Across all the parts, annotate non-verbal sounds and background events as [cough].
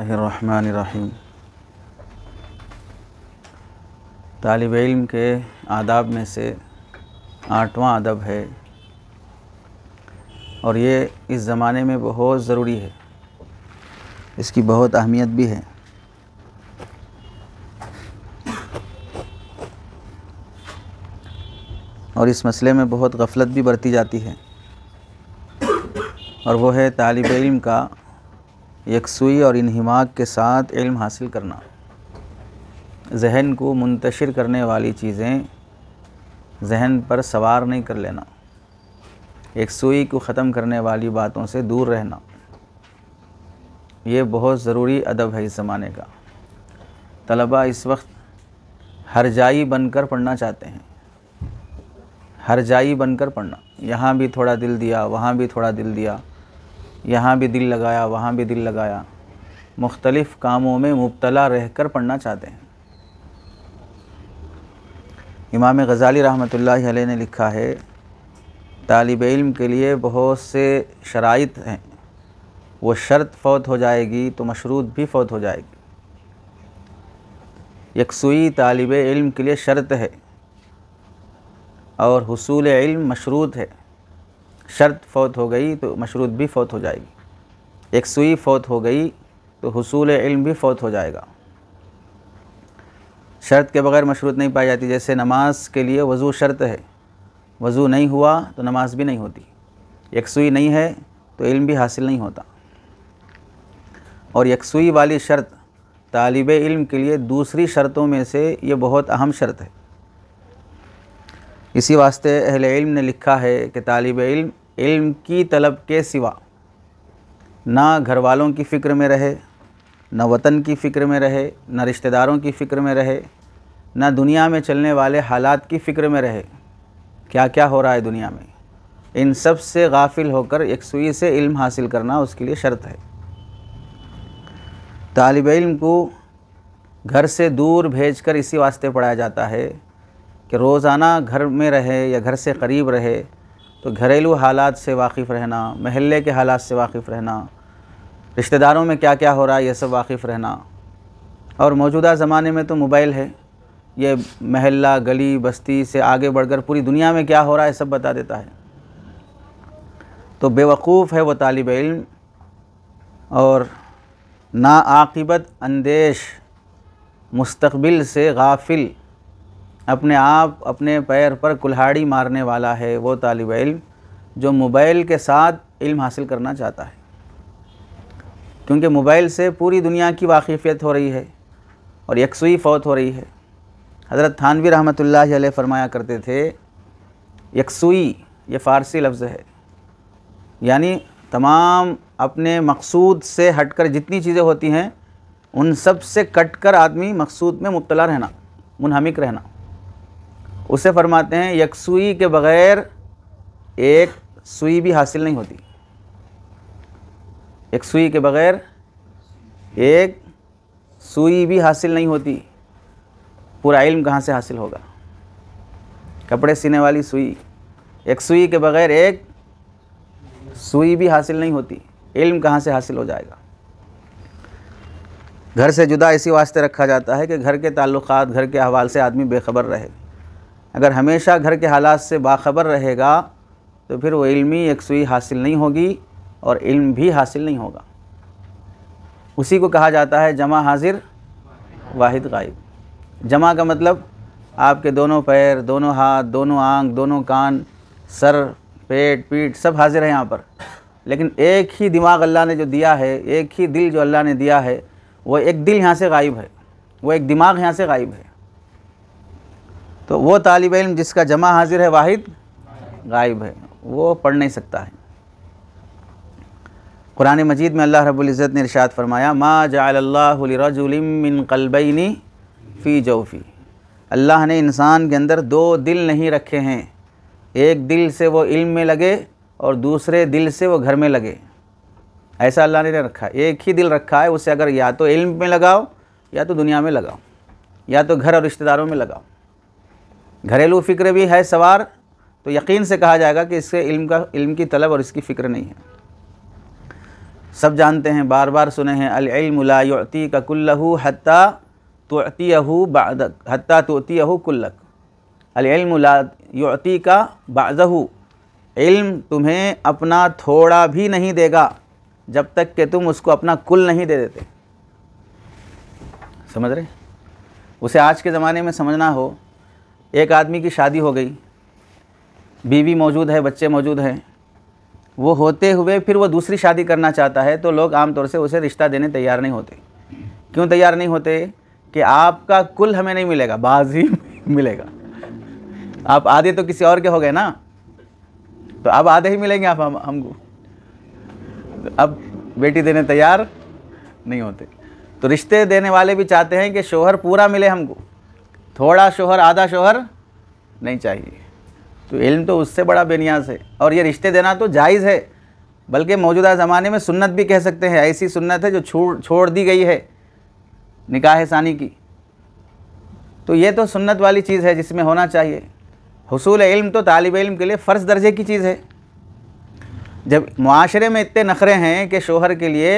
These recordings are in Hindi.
रहीम तालब इल्म के आदाब में से आठवां अदब है और ये इस ज़माने में बहुत ज़रूरी है इसकी बहुत अहमियत भी है और इस मसले में बहुत गफलत भी बरती जाती है और वो है तालब इल्म का यकसुई और इनहमाक के साथ इल्म हासिल करना जहन को मुंतशिर करने वाली चीज़ें जहन पर सवार नहीं कर लेना यकसुई को ख़त्म करने वाली बातों से दूर रहना ये बहुत ज़रूरी अदब है इस ज़माने का तलबा इस वक्त हर बन बनकर पढ़ना चाहते हैं हर बन बनकर पढ़ना यहाँ भी थोड़ा दिल दिया वहाँ भी थोड़ा दिल दिया यहाँ भी दिल लगाया वहाँ भी दिल लगाया मुख्तलिफ़ कामों में मुबतला रहकर पढ़ना चाहते हैं इमाम गज़ाली रहमत ने लिखा है तालब इल्म के लिए बहुत से शराइ हैं वो शर्त फ़ौत हो जाएगी तो मशरूत भी फ़ौत हो जाएगी यकसुई तालब इल्म के लिए शर्त है और हसूल इल्म मशरूत है शर्त फ़ौत हो गई तो मशरूत भी फ़ौत हो जाएगी एक सुई फ़ौत हो गई तो हसूल इल्म भी फ़ौत हो जाएगा शर्त के बगैर मशरूत नहीं पाई जाती जैसे नमाज के लिए वज़ू शर्त है वज़ू नहीं हुआ तो नमाज भी नहीं होती यकसुई नहीं है तो इल्म भी हासिल नहीं होता और यकसुई वाली शर्त तालब इल्म के लिए दूसरी शर्तों में से ये बहुत अहम शर्त है इसी वास्ते अहल इल्म ने लिखा है कि तालब इल्म इल्म की तलब के सिवा ना घर वालों की फ़िक्र में रहे न वतन की फ़िक्र में रहे न रिश्तेदारों की फ़िक्र में रहे न दुनिया में चलने वाले हालात की फ़िक्र में रहे क्या क्या हो रहा है दुनिया में इन सब से गाफिल होकर एक सुई से इल्म हासिल करना उसके लिए शर्त है तालब इल्म को घर से दूर भेजकर इसी वास्ते पढ़ाया जाता है कि रोज़ाना घर में रहे या घर से करीब रहे तो घरेलू हालात से वाकिफ़ रहना महल्ले के हालात से वाकिफ़ रहना रिश्तेदारों में क्या क्या हो रहा है ये सब वाकिफ़ रहना और मौजूदा ज़माने में तो मोबाइल है ये महल्ला गली बस्ती से आगे बढ़कर पूरी दुनिया में क्या हो रहा है सब बता देता है तो बेवकूफ़ है वो तालब इल्म और नाआक़िबत अंदेश मुस्तबिल से गाफिल अपने आप अपने पैर पर कुल्हाड़ी मारने वाला है वो तालब इल्म जो मोबाइल के साथ इल्म हासिल करना चाहता है क्योंकि मोबाइल से पूरी दुनिया की वाकिफ़ियत हो रही है और यकसुई फ़ौत हो रही है हज़रत थानवी रहमत ला फ़रमाया करते थे यकसुई ये फ़ारसी लफ्ज़ है यानी तमाम अपने मकसूद से हटकर जितनी चीज़ें होती हैं उन सब से कट कर आदमी मकसूद में मुबतला रहना मुनहमिक रहना उसे फरमाते हैं यकसुई के बग़ैर एक सुई भी हासिल नहीं होती एक सुई के बग़ैर एक सुई भी हासिल नहीं होती पूरा इल्म कहाँ से हासिल होगा कपड़े सीने वाली सुई एक सुई के बग़ैर एक सुई भी हासिल नहीं होती इल्म कहाँ से हासिल हो जाएगा घर से जुदा इसी वास्ते रखा जाता है कि घर के ताल्लुकात घर के अहवाल से आदमी बेखबर रहे अगर हमेशा घर के हालात से बाखबर रहेगा तो फिर वो इल्मी सुई हासिल नहीं होगी और इल्म भी हासिल नहीं होगा उसी को कहा जाता है जमा हाजिर वाहिद गायब जमा का मतलब आपके दोनों पैर दोनों हाथ दोनों आंख दोनों कान सर पेट पीठ सब हाजिर है यहाँ पर लेकिन एक ही दिमाग अल्लाह ने जो दिया है एक ही दिल जो अल्लाह ने दिया है वो एक दिल यहाँ से गायब है वो एक दिमाग यहाँ से गायब है तो वो तालब इम जिसका जमा हाजिर है वाहिद गायब है वो पढ़ नहीं सकता है कुरान मजीद में अल्लाह रब्ज़त ने इरशाद फरमाया मा जाजुलमिन कलबैनी फ़ी जोफ़ी अल्लाह ने इंसान के अंदर दो दिल नहीं रखे हैं एक दिल से वो इल्म में लगे और दूसरे दिल से वो घर में लगे ऐसा अल्लाह ने रखा एक ही दिल रखा है उसे अगर या तो इल्म में लगाओ या तो दुनिया में लगाओ या तो घर और रिश्तेदारों में लगाओ घरेलू फ़िक्र भी है सवार तो यकीन से कहा जाएगा कि इसके इल्म का इल्म की तलब और इसकी फ़िक्र नहीं है सब जानते हैं बार बार सुने हैं अलमलाती का कुल्लहू हती तुअतीहू बादक हती तुअतीहू कुल्लक अलमलाती का बाजहू इल्म तुम्हें अपना थोड़ा भी नहीं देगा जब तक कि तुम उसको अपना कुल नहीं दे देते समझ रहे उसे आज के ज़माने में समझना हो एक आदमी की शादी हो गई बीवी मौजूद है बच्चे मौजूद हैं वो होते हुए फिर वो दूसरी शादी करना चाहता है तो लोग आमतौर से उसे रिश्ता देने तैयार नहीं होते क्यों तैयार नहीं होते कि आपका कुल हमें नहीं मिलेगा बाज ही [laughs] मिलेगा आप आधे तो किसी और के हो गए ना तो अब आधे ही मिलेंगे आप हम हमको तो अब बेटी देने तैयार नहीं होते तो रिश्ते देने वाले भी चाहते हैं कि शोहर पूरा मिले हमको थोड़ा शोहर आधा शोहर नहीं चाहिए तो इल्म तो उससे बड़ा बेनियाज है और ये रिश्ते देना तो जायज़ है बल्कि मौजूदा ज़माने में सुन्नत भी कह सकते हैं ऐसी सुन्नत है जो छोड़ छोड़ दी गई है निकाह सानी की तो ये तो सुन्नत वाली चीज़ है जिसमें होना चाहिए हसूल इल्म तो तालब इल्म के लिए फ़र्ज दर्जे की चीज़ है जब माशरे में इतने नखरे हैं कि शोहर के लिए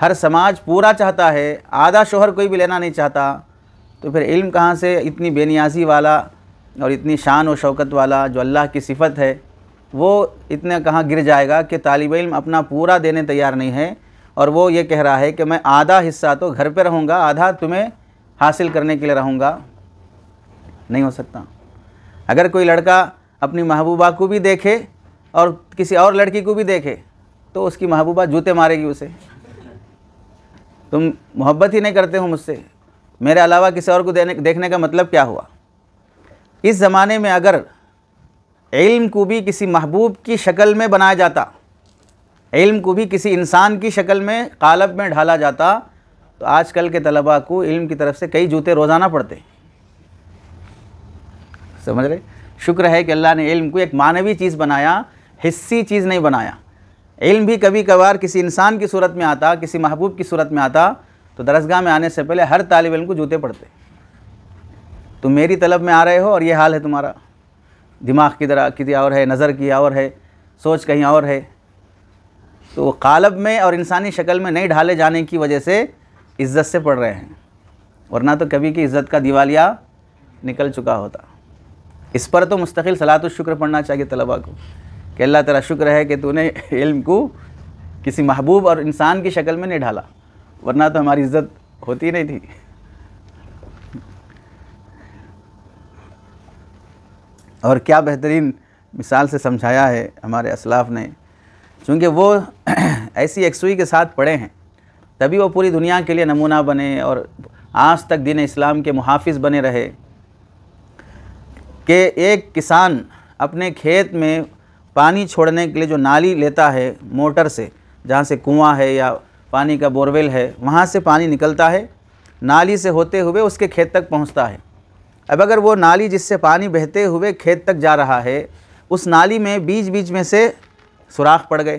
हर समाज पूरा चाहता है आधा शोहर कोई भी लेना नहीं चाहता तो फिर इल्म कहाँ से इतनी बेनियाजी वाला और इतनी शान व शौकत वाला जो अल्लाह की सिफत है वो इतना कहाँ गिर जाएगा कि तालब इल्म अपना पूरा देने तैयार नहीं है और वो ये कह रहा है कि मैं आधा हिस्सा तो घर पे रहूँगा आधा तुम्हें हासिल करने के लिए रहूँगा नहीं हो सकता अगर कोई लड़का अपनी महबूबा को भी देखे और किसी और लड़की को भी देखे तो उसकी महबूबा जूते मारेगी उसे तुम मोहब्बत ही नहीं करते हो मुझसे मेरे अलावा किसी और को देने देखने का मतलब क्या हुआ इस ज़माने में अगर इल्म को भी किसी महबूब की शक्ल में बनाया जाता इल्म को भी किसी इंसान की शक्ल में कालब में ढाला जाता तो आजकल के तलबा को इल्म की तरफ से कई जूते रोज़ाना पड़ते समझ रहे शुक्र है कि अल्लाह ने इल्म को एक मानवी चीज़ बनाया हिस्सी चीज़ नहीं बनाया इल्म भी कभी कभार किसी इंसान की सूरत में आता किसी महबूब की सूरत में आता तो दरसगाह में आने से पहले हर तालब इम को जूते पड़ते तुम मेरी तलब में आ रहे हो और ये हाल है तुम्हारा दिमाग की तरह किसी और है नज़र की और है सोच कहीं और है तो कालब में और इंसानी शक्ल में नहीं ढाले जाने की वजह से इज़्ज़त से पढ़ रहे हैं वरना तो कभी की इज़्ज़त का दिवालिया निकल चुका होता इस पर तो मुस्तकिल सलात शुक्र पढ़ना चाहिए तलबा को कि अल्लाह तेरा शुक्र है कि तूने इल्म को किसी महबूब और इंसान की शक्ल में नहीं ढाला वरना तो हमारी इज्जत होती नहीं थी और क्या बेहतरीन मिसाल से समझाया है हमारे असलाफ ने क्योंकि वो [clears throat] ऐसी एकसुई के साथ पड़े हैं तभी वो पूरी दुनिया के लिए नमूना बने और आज तक दिन इस्लाम के मुहाफ़ बने रहे कि एक किसान अपने खेत में पानी छोड़ने के लिए जो नाली लेता है मोटर से जहाँ से कुआं है या पानी का बोरवेल है वहाँ से पानी निकलता है नाली से होते हुए उसके खेत तक पहुँचता है अब अगर वो नाली जिससे पानी बहते हुए खेत तक जा रहा है उस नाली में बीच बीच में से सुराख पड़ गए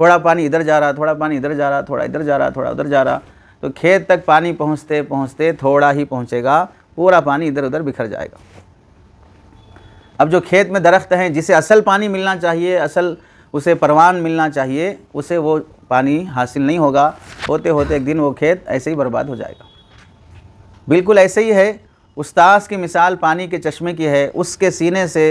थोड़ा पानी इधर जा रहा थोड़ा पानी इधर जा रहा थोड़ा इधर जा रहा थोड़ा उधर जा रहा तो खेत तक पानी पहुँचते पहुँचते थोड़ा ही पहुँचेगा पूरा पानी इधर उधर बिखर जाएगा अब जो खेत में दरख्त हैं जिसे असल पानी मिलना चाहिए असल उसे परवान मिलना चाहिए उसे वो पानी हासिल नहीं होगा होते होते एक दिन वो खेत ऐसे ही बर्बाद हो जाएगा बिल्कुल ऐसे ही है उस्ताद की मिसाल पानी के चश्मे की है उसके सीने से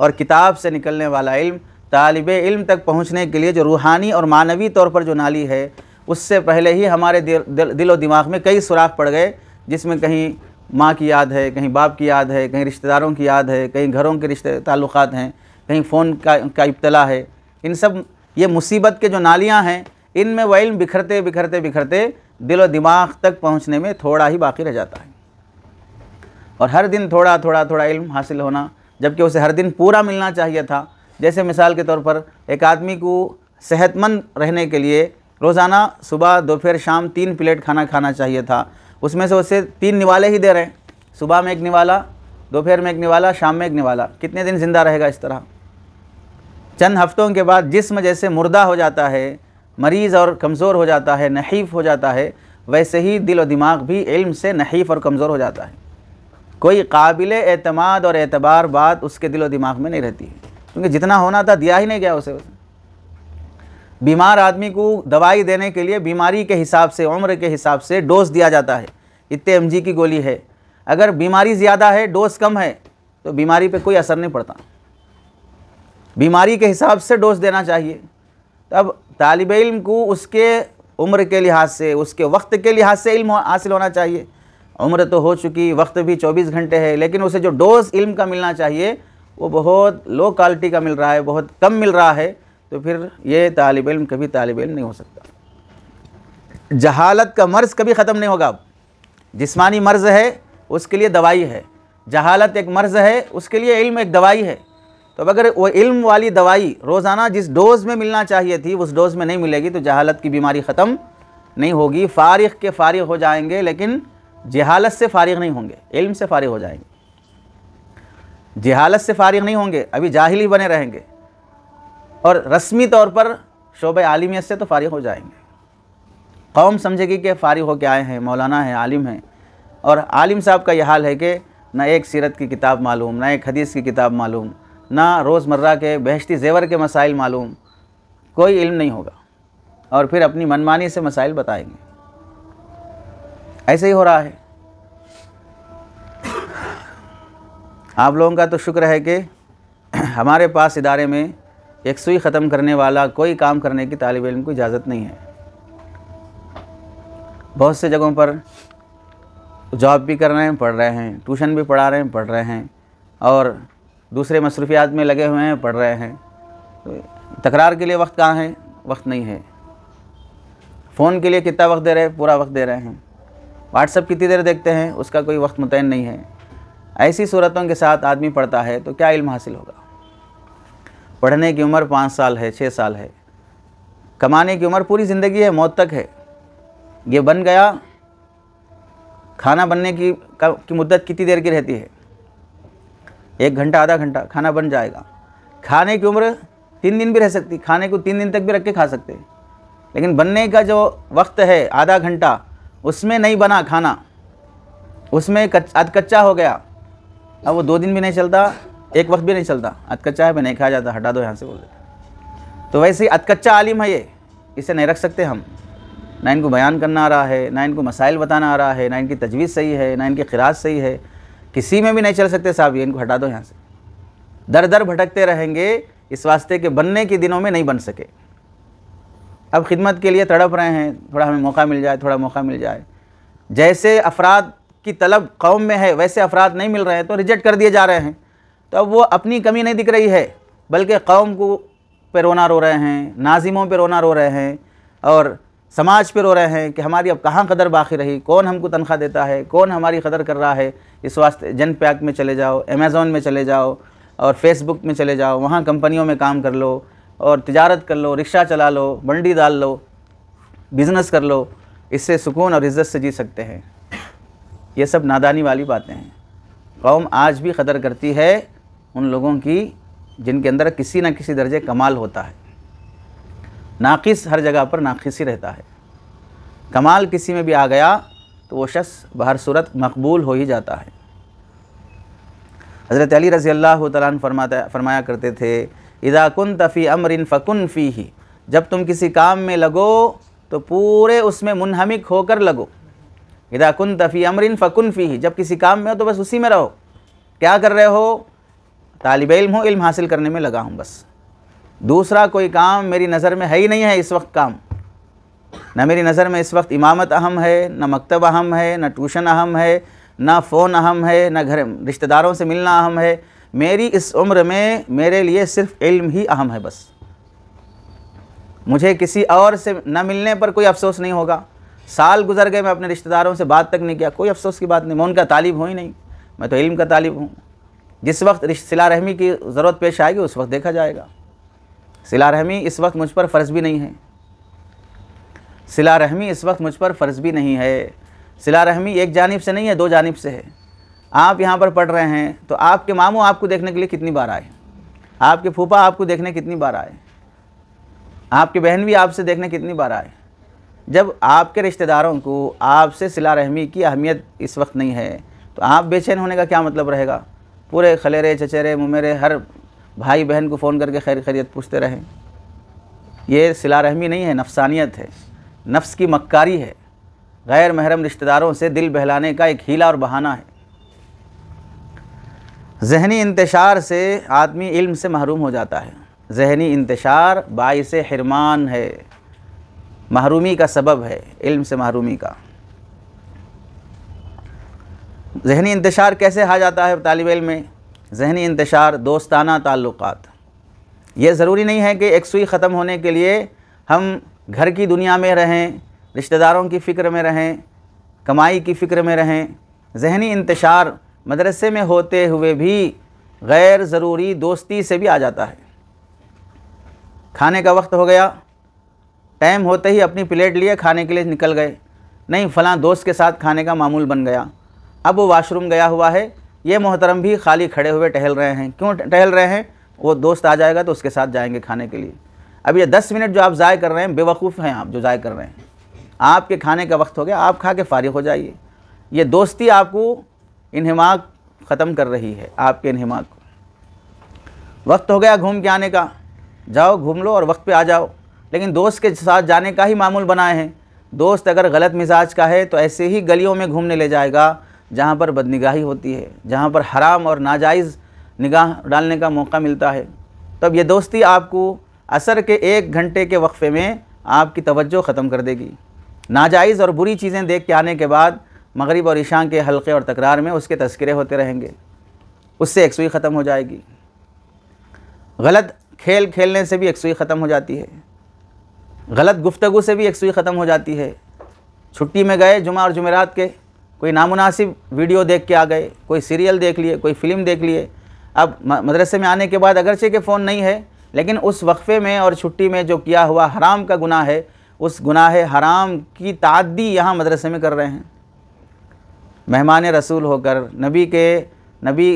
और किताब से निकलने वाला इल्म तालब इल्म तक पहुँचने के लिए जो रूहानी और मानवी तौर पर जो नाली है उससे पहले ही हमारे दिल, दिल, दिलो दिमाग में कई सुराख पड़ गए जिसमें कहीं माँ की याद है कहीं बाप की याद है कहीं रिश्तेदारों की याद है कहीं घरों के रिश्ते ताल्लुक़ात हैं कहीं फ़ोन का का इब्तला है इन सब ये मुसीबत के जो नालियाँ हैं इनमें वह बिखरते बिखरते बिखरते दिल और दिमाग तक पहुँचने में थोड़ा ही बाकी रह जाता है और हर दिन थोड़ा थोड़ा थोड़ा इल्म हासिल होना जबकि उसे हर दिन पूरा मिलना चाहिए था जैसे मिसाल के तौर पर एक आदमी को सेहतमंद रहने के लिए रोज़ाना सुबह दोपहर शाम तीन प्लेट खाना खाना चाहिए था उसमें से उसे तीन निवाले ही दे रहे हैं सुबह में एक निवाला दोपहर में एक निवाला शाम में एक निवाला कितने दिन ज़िंदा रहेगा इस तरह चंद हफ्तों के बाद जिसम जैसे मुर्दा हो जाता है मरीज़ और कमज़ोर हो जाता है नहीफ़ हो जाता है वैसे ही दिल और दिमाग भी इल्म से नहीफ़ और कमज़ोर हो जाता है कोई काबिल एतमाद और एतबार बात उसके दिल और दिमाग में नहीं रहती है क्योंकि जितना होना था दिया ही नहीं गया उसे बीमार आदमी को दवाई देने के लिए बीमारी के हिसाब से उम्र के हिसाब से डोज दिया जाता है इतने एम की गोली है अगर बीमारी ज़्यादा है डोज कम है तो बीमारी पर कोई असर नहीं पड़ता बीमारी के हिसाब से डोज देना चाहिए तो अब तालब इल्म को उसके उम्र के लिहाज से उसके वक्त के लिहाज से इल्म हासिल होना चाहिए उम्र तो हो चुकी वक्त भी 24 घंटे है लेकिन उसे जो डोज़ इल्म का मिलना चाहिए वो बहुत लो क्वालिटी का मिल रहा है बहुत कम मिल रहा है तो फिर ये तालब इल्म कभी तालब इल्म नहीं हो सकता जहालत का मर्ज़ कभी ख़त्म नहीं होगा अब जिस्मानी मर्ज़ है उसके लिए दवाई है जहालत एक मर्ज़ है उसके लिए इल्म एक दवाई है तो अब अगर वो इल्म वाली दवाई रोज़ाना जिस डोज़ में मिलना चाहिए थी उस डोज़ में नहीं मिलेगी तो जहालत की बीमारी ख़त्म नहीं होगी फ़ारिग के फ़ारिग हो जाएंगे लेकिन जहालत से फ़ारिग नहीं होंगे इल्म से फ़ारिग हो जाएंगे जहालत से फ़ारिग नहीं होंगे अभी जाहिल ही बने रहेंगे और रस्मी तौर पर शोब आलमियत से तो फ़ारिग हो जाएंगे कौम समझेगी कि फ़ारिग के आए हैं मौलाना हैं आलिम हैं और आलिम साहब का यह हाल है कि ना एक सीरत की किताब मालूम ना एक हदीस की किताब मालूम ना रोज़मर्रा के बहशती जेवर के मसाइल मालूम कोई इल्म नहीं होगा और फिर अपनी मनमानी से मसाइल बताएंगे ऐसे ही हो रहा है आप लोगों का तो शुक्र है कि हमारे पास इदारे में एक सुई ख़त्म करने वाला कोई काम करने की तालब इम को इजाज़त नहीं है बहुत से जगहों पर जॉब भी कर रहे हैं पढ़ रहे हैं ट्यूशन भी पढ़ा रहे हैं पढ़ रहे हैं और दूसरे मसरूफियात में लगे हुए हैं पढ़ रहे हैं तो तकरार के लिए वक्त कहाँ है वक्त नहीं है फ़ोन के लिए कितना वक्त दे रहे हैं पूरा वक्त दे रहे हैं व्हाट्सअप कितनी देर देखते हैं उसका कोई वक्त मुतयन नहीं है ऐसी सूरतों के साथ आदमी पढ़ता है तो क्या इल्म हासिल होगा पढ़ने की उम्र पाँच साल है छः साल है कमाने की उम्र पूरी ज़िंदगी है मौत तक है ये बन गया खाना बनने की, की मुद्दत कितनी देर की रहती है एक घंटा आधा घंटा खाना बन जाएगा खाने की उम्र तीन दिन भी रह सकती खाने को तीन दिन तक भी रख के खा सकते लेकिन बनने का जो वक्त है आधा घंटा उसमें नहीं बना खाना उसमें कच अध कच्चा हो गया अब वो दो दिन भी नहीं चलता एक वक्त भी नहीं चलता अध कच्चा है मैं नहीं खाया जाता हटा दो यहाँ से बोल देते तो वैसे ही कच्चा आलिम है ये इसे नहीं रख सकते हम ना इनको बयान करना आ रहा है ना इनको मसाइल बताना आ रहा है ना इनकी तजवीज़ सही है ना इनकी खराज सही है किसी में भी नहीं चल सकते साहब ये इनको हटा दो यहाँ से दर दर भटकते रहेंगे इस वास्ते के बनने के दिनों में नहीं बन सके अब खिदमत के लिए तड़प रहे हैं थोड़ा हमें मौका मिल जाए थोड़ा मौका मिल जाए जैसे अफराद की तलब कौम में है वैसे अफराद नहीं मिल रहे हैं तो रिजेक्ट कर दिए जा रहे हैं तो अब वो अपनी कमी नहीं दिख रही है बल्कि कौम को पे रोना रो रहे हैं नाजिमों पे रोना रो रहे हैं और समाज पे रो रहे हैं कि हमारी अब कहाँ कदर बाकी रही कौन हमको तनख्वाह देता है कौन हमारी कदर कर रहा है इस वास्ते जन पैक में चले जाओ अमेज़ोन में चले जाओ और फेसबुक में चले जाओ वहाँ कंपनियों में काम कर लो और तजारत कर लो रिक्शा चला लो मंडी डाल लो बिज़नेस कर लो इससे सुकून और इज़्ज़त से जी सकते हैं ये सब नादानी वाली बातें हैं कौम आज भी कदर करती है उन लोगों की जिनके अंदर किसी न किसी दर्जे कमाल होता है नाक़िस हर जगह पर नाक़िस ही रहता है कमाल किसी में भी आ गया तो वो शख्स बहर सूरत मकबूल हो ही जाता है हज़रत अली रज़ी अल्लाह तन फरमाता फरमाया करते थे इदा कुन तफ़ी इन फ़कुन फ़ी ही जब तुम किसी काम में लगो तो पूरे उसमें मुनहमिक होकर लगो इदा कुन तफ़ी इन फ़कुन फ़ी ही जब किसी काम में हो तो बस उसी में रहो क्या कर रहे हो तालब इल्म हो इल्म हासिल करने में लगा हूँ बस दूसरा कोई काम मेरी नज़र में है ही नहीं है इस वक्त काम न मेरी नज़र में इस वक्त इमामत अहम है न मकतब अहम है न ट्यूशन अहम है न फ़ोन अहम है न घर रिश्तेदारों से मिलना अहम है मेरी इस उम्र में मेरे लिए सिर्फ इल्म ही अहम है बस मुझे किसी और से न मिलने पर कोई अफसोस नहीं होगा साल गुजर गए मैं अपने रिश्तेदारों से बात तक नहीं किया कोई अफसोस की बात नहीं मैं उनका तालिब हूँ ही नहीं मैं तो इल्म का तालिब हूँ जिस वक्त सिला रहमी की ज़रूरत पेश आएगी उस वक्त देखा जाएगा सिला रहमी इस वक्त मुझ पर फ़र्ज़ भी नहीं है सिला रहमी इस वक्त मुझ पर फ़र्ज़ भी नहीं है सिला रहमी एक जानब से नहीं है दो जानब से है आप यहाँ पर पढ़ रहे हैं तो आपके मामू आपको देखने के लिए कितनी बार आए आपके फूफा आपको देखने कितनी बार आए आपकी बहन भी आपसे देखने कितनी बार आए जब आपके रिश्तेदारों को आपसे सिला रहमी की अहमियत इस वक्त नहीं है तो आप बेचैन होने का क्या मतलब रहेगा पूरे खलेरे चचेरे मुमेरे हर भाई बहन को फ़ोन करके खैर खैरियत पूछते रहें ये सिला रहमी नहीं है नफसानियत है नफ्स की मक्कारी है गैर महरम रिश्तेदारों से दिल बहलाने का एक हीला और बहाना है जहनी इंतशार से आदमी इल्म से महरूम हो जाता है जहनी इंतशार बायस हरमान है महरूमी का सबब है इल्म से महरूमी का जहनी इंतशार कैसे आ जाता है तालब इल में जहनी इंतशार दोस्ताना ताल्लुक़ ये ज़रूरी नहीं है कि एक सुई ख़त्म होने के लिए हम घर की दुनिया में रहें रिश्तेदारों की फ़िक्र में रहें कमाई की फ़िक्र में रहें जहनी इंतशार मदरसे में होते हुए भी गैर ज़रूरी दोस्ती से भी आ जाता है खाने का वक्त हो गया टाइम होते ही अपनी प्लेट लिए खाने के लिए निकल गए नहीं फ़लाँ दोस्त के साथ खाने का मामूल बन गया अब वो वाशरूम गया हुआ है ये मोहतरम भी खाली खड़े हुए टहल रहे हैं क्यों टहल रहे हैं वो दोस्त आ जाएगा तो उसके साथ जाएंगे खाने के लिए अब ये दस मिनट जो आप ज़ाय कर रहे हैं बेवकूफ़ हैं आप जो ज़ाय कर रहे हैं आपके खाने का वक्त हो गया आप खा के फारिग हो जाइए ये दोस्ती आपको इन्हमाक ख़त्म कर रही है आपके इन्हमाक को वक्त हो गया घूम के आने का जाओ घूम लो और वक्त पे आ जाओ लेकिन दोस्त के साथ जाने का ही मामूल बनाए हैं दोस्त अगर गलत मिजाज का है तो ऐसे ही गलियों में घूमने ले जाएगा जहाँ पर बदनिगाही होती है जहाँ पर हराम और नाजायज़ निगाह डालने का मौका मिलता है तब ये दोस्ती आपको असर के एक घंटे के वक्फ़े में आपकी तवज्जो ख़त्म कर देगी नाजायज़ और बुरी चीज़ें देख के आने के बाद मगरिब और ईशान के हल्के और तकरार में उसके तस्करे होते रहेंगे उससे एक सुई ख़त्म हो जाएगी गलत खेल खेलने से भी एक सुई ख़त्म हो जाती है गलत गुफ्तु से भी एक सुई ख़त्म हो जाती है छुट्टी में गए जुमा और जुमेरात के कोई नामुनासिब वीडियो देख के आ गए कोई सीरियल देख लिए कोई फ़िल्म देख लिए अब मदरसे में आने के बाद अगरचे के फ़ोन नहीं है लेकिन उस वक्फ़े में और छुट्टी में जो किया हुआ हराम का गुनाह है उस गुनाह हराम की तादी यहाँ मदरसे में कर रहे हैं मेहमान रसूल होकर नबी के नबी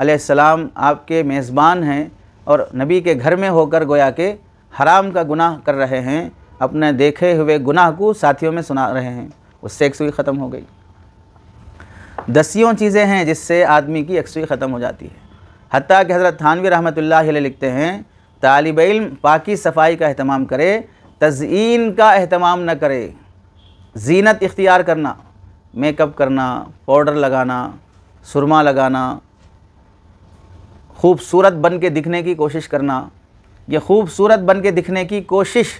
अलैहिस्सलाम आपके मेज़बान हैं और नबी के घर में होकर गोया के हराम का गुनाह कर रहे हैं अपने देखे हुए गुनाह को साथियों में सुना रहे हैं उससे एक सुई ख़त्म हो गई दसियों चीज़ें हैं जिससे आदमी की यकसुई ख़त्म हो जाती है हती कि हज़रत थानवी रहमत लिखते हैं तालब इम पाकि सफाई का अहतमाम करे तज़ीन का अहतमाम न करे जीनत इख्तियार करना मेकअप करना पाउडर लगाना सुरमा लगाना खूबसूरत बन के दिखने की कोशिश करना ये खूबसूरत बन के दिखने की कोशिश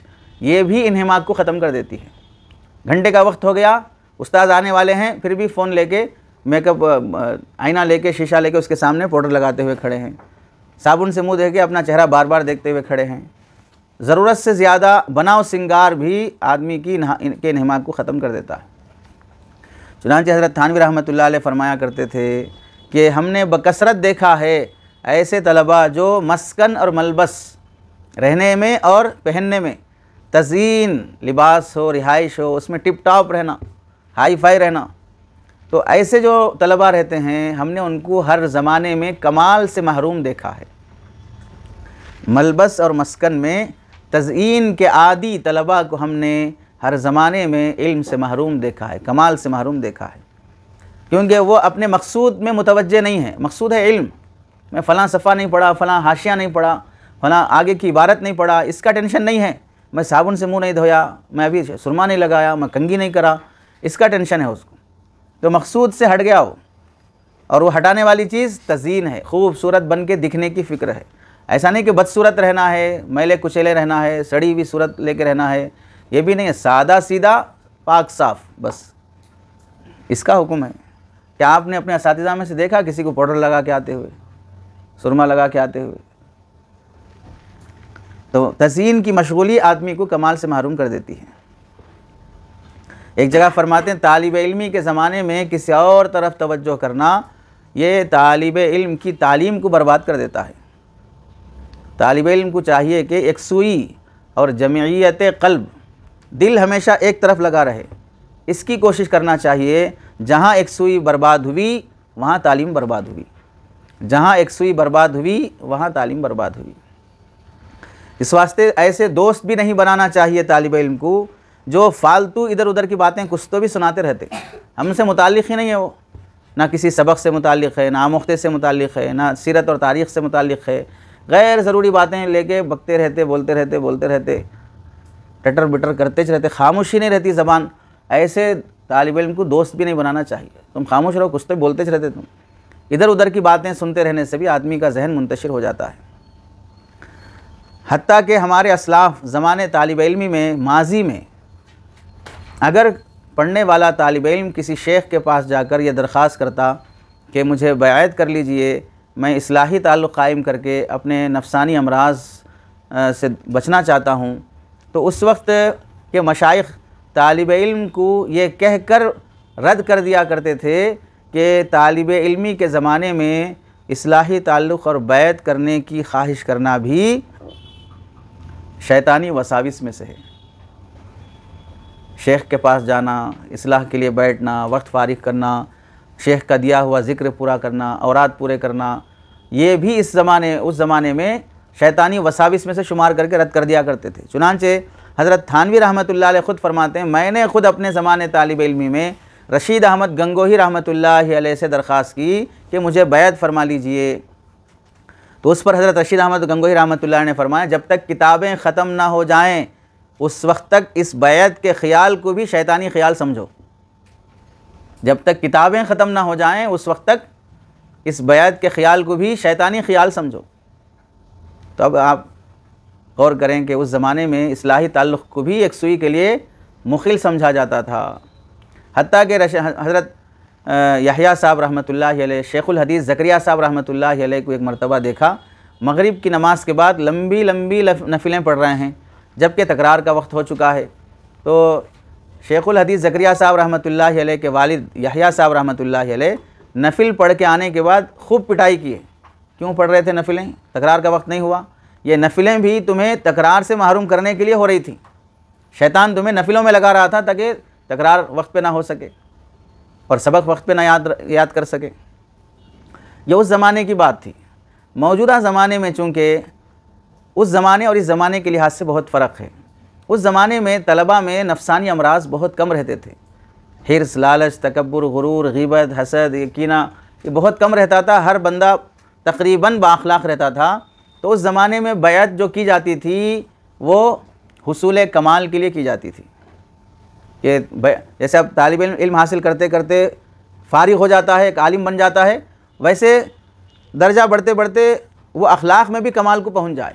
ये भी इन्हमाक को ख़त्म कर देती है घंटे का वक्त हो गया उस्ताद आने वाले हैं फिर भी फ़ोन लेके मेकअप आईना लेके शीशा लेके उसके सामने पाउडर लगाते हुए खड़े हैं साबुन से मुंह देख के अपना चेहरा बार बार देखते हुए खड़े हैं ज़रूरत से ज़्यादा बनाव सिंगार भी आदमी की के नहमा को ख़त्म कर देता है चुनानचे हज़रत थानवी रहमत फरमाया करते थे कि हमने बकसरत देखा है ऐसे तलबा जो मस्कन और मलबस रहने में और पहनने में तजीन लिबास हो रिहाइश हो उसमें टिप टॉप रहना हाई फाई रहना तो ऐसे जो तलबा रहते हैं हमने उनको हर ज़माने में कमाल से महरूम देखा है मलबस और मस्कन में तज़ीन के आदि तलबा को हमने हर ज़माने में इल्म से महरूम देखा है कमाल से महरूम देखा है क्योंकि वो अपने मकसूद में मुतवजह नहीं है मकसूद है इल्म मैं फ़लाँ सफ़ा नहीं पढ़ा फ़लाँ हाशिया नहीं पढ़ा फ़लाँ आगे की इबारत नहीं पढ़ा इसका टेंशन नहीं है मैं साबुन से मुंह नहीं धोया मैं अभी सुरमा नहीं लगाया मैं कंगी नहीं करा इसका टेंशन है उसको जो मकसूद से हट गया हो और वो हटाने वाली चीज़ तजीन है खूबसूरत बन के दिखने की फ़िक्र है ऐसा नहीं कि बदसूरत रहना है मैले कुचेले रहना है सड़ी हुई सूरत लेके रहना है ये भी नहीं है सादा सीधा पाक साफ बस इसका हुक्म है क्या आपने अपने इस में से देखा किसी को पाउडर लगा के आते हुए सुरमा लगा के आते हुए तो तजीन की मशगूली आदमी को कमाल से महरूम कर देती है एक जगह फरमाते हैं तालब इलमी के ज़माने में किसी और तरफ तवज्जो करना ये तालब इल्म की तालीम को बर्बाद कर देता है तालब इल्म को चाहिए कि एक सुई और जमीयत कल्ब दिल हमेशा एक तरफ लगा रहे इसकी कोशिश करना चाहिए जहाँ एक सुई बर्बाद हुई वहाँ तालीम बर्बाद हुई जहाँ एक सुई बर्बाद हुई वहाँ तालीम बर्बाद हुई इस वास्ते ऐसे दोस्त भी नहीं बनाना चाहिए तालब इल्म को जो फालतू इधर उधर की बातें कुछ तो भी सुनाते रहते हमसे मुतल ही नहीं है वो ना किसी सबक से मुतल है ना आमोख्ते से मुतल है ना सीरत और तारीख़ से मुतल है गैर ज़रूरी बातें लेके बकते रहते बोलते रहते बोलते रहते टटर बटर करते रहते खामोशी नहीं रहती ज़बान ऐसे तालब इम को दोस्त भी नहीं बनाना चाहिए तुम खामोश रहो कुछ तो बोलते रहते तुम इधर उधर की बातें सुनते रहने से भी आदमी का जहन मुंतशिर हो जाता है हती के हमारे असलाफ ज़माने तालब इलमी में माजी में अगर पढ़ने वाला तालब इम किसी शेख के पास जाकर यह दरख्वास करता कि मुझे बैत कर लीजिए मैं असलाही ताल्लुक़ कायम करके अपने नफसानी अमराज से बचना चाहता हूँ तो उस वक्त के मशाइ तालब इम को ये कह कर रद्द कर दिया करते थे कि तालब इलमी के ज़माने में असलाही ताल्लुक़ और बैत करने की ख्वाहिश करना भी शैतानी वसाविस में से है शेख के पास जाना इसलाह के लिए बैठना वक्त फारिग करना शेख का दिया हुआ ज़िक्र पूरा करना औरत पूरे करना ये भी इस ज़माने उस ज़माने में शैतानी वसाविस में से शुमार करके रद्द कर दिया करते थे चुनानचे हज़रत थानवी रहमत ख़ुद फरमाते हैं मैंने ख़ुद अपने ज़माने तालब इलमी में रशीद अहमद गंगोही रहमत से दरख्वास्त की कि मुझे बैत फरमा लीजिए तो उस पर हज़रत रशीद अहमद गंगोही रहमत ने फरमाया जब तक किताबें ख़त्म ना हो जाएँ उस वक्त तक इस बैत के ख्याल को भी शैतानी ख्याल समझो जब तक किताबें ख़त्म ना हो जाएं उस वक्त तक इस बैत के ख्याल को भी शैतानी ख्याल समझो तो अब आप गौर करें कि उस ज़माने में इसलाही ताल्लुक़ को भी एक सुई के लिए मुखिल समझा जाता था हती के हज़रत यहिया साहब रहमत शेखुल हदीस ज़करिया साहब रहमत को एक मरतबा देखा मगरिब की नमाज़ के बाद लंबी लंबी नफिलें पढ़ रहे हैं जबकि तकरार का वक्त हो चुका है तो शेखुल हदीस ज़करिया साहब रहमत ला के वालिद यहिया साहब रहमत अलैह नफिल पढ़ के आने के बाद खूब पिटाई किए क्यों पढ़ रहे थे नफिलें तकरार का वक्त नहीं हुआ ये नफिलें भी तुम्हें तकरार से महरूम करने के लिए हो रही थी शैतान तुम्हें नफिलों में लगा रहा था ताकि तकरार वक्त पे ना हो सके और सबक वक्त पे ना याद याद कर सके ये उस ज़माने की बात थी मौजूदा ज़माने में चूँकि उस ज़माने और इस ज़माने के लिहाज से बहुत फ़र्क है उस ज़माने में तलबा में नफसानी अमराज बहुत कम रहते थे हिरस लालच तकबर गुरूर गिबत हसद यकीना ये बहुत कम रहता था हर बंदा तकरीबन बाखलाक रहता था तो उस ज़माने में बैत जो की जाती थी वो हसूल कमाल के लिए की जाती थी कि जैसे अब तालब इल्म हासिल करते करते फारिग हो जाता है एक आलिम बन जाता है वैसे दर्जा बढ़ते बढ़ते वो अखलाक में भी कमाल को पहुंच जाए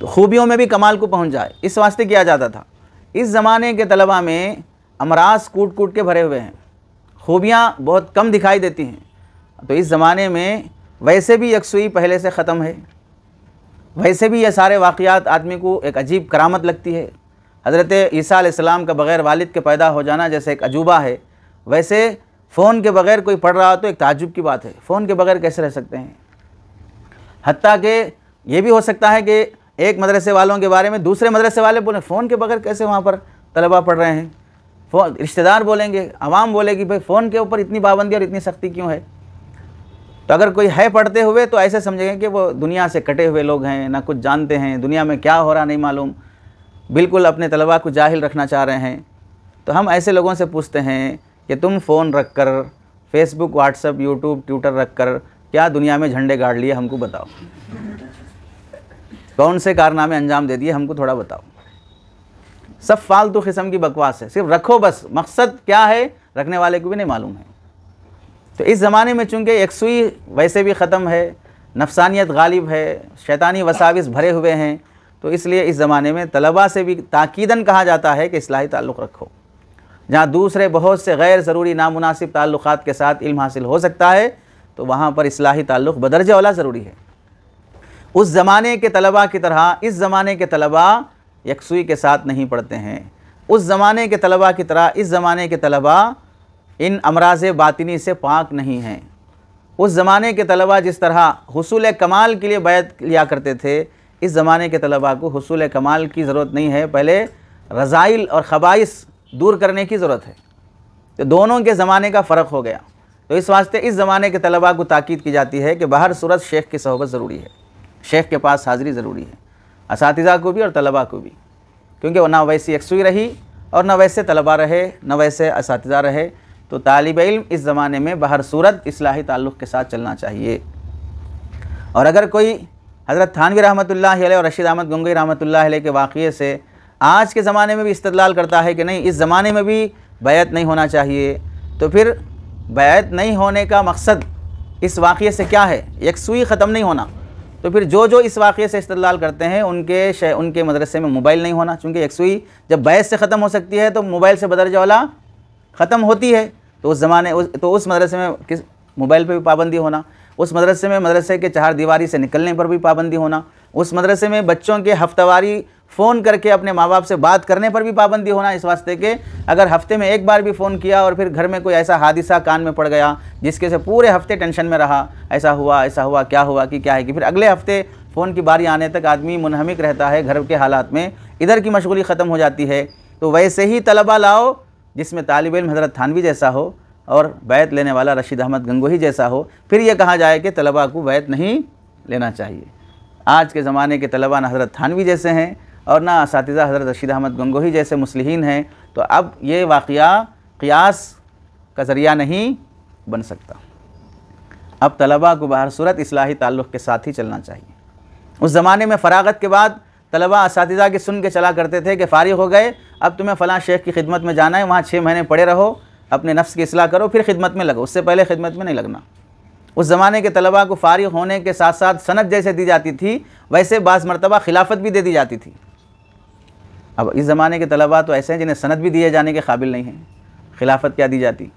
तो खूबियों में भी कमाल को पहुँच जाए इस वास्ते किया जाता था इस ज़माने के तलबा में अमराज कूट कूट के भरे हुए हैं खूबियाँ बहुत कम दिखाई देती हैं तो इस ज़माने में वैसे भी यकसुई पहले से ख़त्म है वैसे भी ये सारे वाक़ात आदमी को एक अजीब करामत लगती है हज़रत ईसा आसमाम का बग़ैर वालिद के पैदा हो जाना जैसे एक अजूबा है वैसे फ़ोन के बग़ैर कोई पढ़ रहा हो तो एक ताजुब की बात है फ़ोन के बग़ैर कैसे रह सकते हैं हती कि ये भी हो सकता है कि एक मदरसे वालों के बारे में दूसरे मदरसे वाले बोले फ़ोन के बगैर कैसे वहाँ पर तलबा पढ़ रहे हैं फ़ोन रिश्तेदार बोलेंगे आवाम बोले कि भाई फ़ोन के ऊपर इतनी पाबंदी और इतनी सख्ती क्यों है तो अगर कोई है पढ़ते हुए तो ऐसे समझेंगे कि वो दुनिया से कटे हुए लोग हैं ना कुछ जानते हैं दुनिया में क्या हो रहा नहीं मालूम बिल्कुल अपने तलबा को जाहिल रखना चाह रहे हैं तो हम ऐसे लोगों से पूछते हैं कि तुम फ़ोन रख कर फेसबुक व्हाट्सअप यूट्यूब ट्विटर रख कर क्या दुनिया में झंडे गाड़ लिए हमको बताओ कौन से कारनामे अंजाम दे दिए हमको थोड़ा बताओ सब फालतू किस्म की बकवास है सिर्फ रखो बस मकसद क्या है रखने वाले को भी नहीं मालूम है तो इस ज़माने में चूँकि यकसुई वैसे भी ख़त्म है नफसानियत गालिब है शैतानी वसाविस भरे हुए हैं तो इसलिए इस ज़माने में तलबा से भी ताकीदन कहा जाता है कि असलाही ताल्लुक़ रखो जहाँ दूसरे बहुत से गैर ज़रूरी नामुनासिब ताल्लुक़ात के साथ इल्म हासिल हो सकता है तो वहाँ पर असलाही ताल्लुक़ बदरज वाला ज़रूरी है उस ज़माने के तलबा की तरह इस ज़माने के तलबा यकसुई के साथ नहीं पढ़ते हैं उस ज़माने के तलबा की तरह इस ज़माने के तलबा इन अमराज बातिनी से पाक नहीं हैं उस ज़माने के तलबा जिस तरह हसूल कमाल के लिए बैत लिया करते थे इस ज़माने के तलबा को हसूल कमाल की ज़रूरत नहीं है पहले रज़ाइल और ख़बाइस दूर करने की ज़रूरत है तो दोनों के ज़माने का फ़र्क हो गया तो इस वास्ते इस ज़माने के तलबा को ताक़द की जाती है कि बाहर सूरत शेख की सहबत ज़रूरी है शेख के पास हाज़िरी ज़रूरी है इस को भी और तलबा को भी क्योंकि वह ना वैसी यकसुई रही और ना वैसे तलबा रहे न वैसे इस रहे तो तालब इल्म इस ज़माने में बहर सूरत असलाही ताल्लुक़ के साथ चलना चाहिए और अगर कोई हज़रत थानवी रहमत और रशीद अहमद गंगई रहमत के वाक़े से आज के ज़माने में भी इस्तलाल करता है कि नहीं इस ज़माने में भी बैत नहीं होना चाहिए तो फिर बैत नहीं होने का मकसद इस वाक़े से क्या है एक सुई ख़त्म नहीं होना तो फिर जो जो इस वाक़े से इस्तेलाल करते हैं उनके शे, उनके मदरसे में मोबाइल नहीं होना चूँकि यकसुई जब बहस से ख़त्म हो सकती है तो मोबाइल से बदर वाला ख़त्म होती है तो उस ज़माने उस तो उस मदरसे में किस मोबाइल पर भी पाबंदी होना उस मदरसे में मदरसे के चार दीवारी से निकलने पर भी पाबंदी होना उस मदरसे में बच्चों के हफ्तावारी फ़ोन करके अपने माँ बाप से बात करने पर भी पाबंदी होना इस वास्ते के अगर हफ्ते में एक बार भी फ़ोन किया और फिर घर में कोई ऐसा हादिसा कान में पड़ गया जिसके से पूरे हफ्ते टेंशन में रहा ऐसा हुआ ऐसा हुआ क्या हुआ कि क्या है कि फिर अगले हफ्ते फ़ोन की बारी आने तक आदमी मुनहमिक रहता है घर के हालात में इधर की मशगूली ख़त्म हो जाती है तो वैसे ही तलबा लाओ जिसमें तालब इम हज़रत थानवी जैसा हो और बैत लेने वाला रशीद अहमद गंगोही जैसा हो फिर यह कहा जाए कि तलबा को बैत नहीं लेना चाहिए आज के ज़माने के तलबा हज़रत थानवी जैसे हैं और ना इस हज़रत रशीद अहमद गंगोही जैसे मुसलिन हैं तो अब ये वाक़ क्यास का ज़रिया नहीं बन सकता अब तलबा को बाहर सूरत असलाही ताल्लुक़ के साथ ही चलना चाहिए उस ज़माने में फ़रागत के बाद तलबा इस की सुन के चला करते थे कि फ़ारिग हो गए अब तुम्हें फ़लाँ शेख की खिदमत में जाना है वहाँ छः महीने पड़े रहो अपने नफ्स की असलाह करो फिर खिदमत में लगो उससे पहले खिदमत में नहीं लगना उस ज़माने के तलबा को फ़ारिग होने के साथ साथ सनत जैसे दी जाती थी वैसे बाज़ मरतबा खिलाफत भी दे दी जाती थी अब इस ज़माने के तलबा तो ऐसे हैं जिन्हें सनत भी दिए जाने के काबिल नहीं हैं खिलाफत क्या दी जाती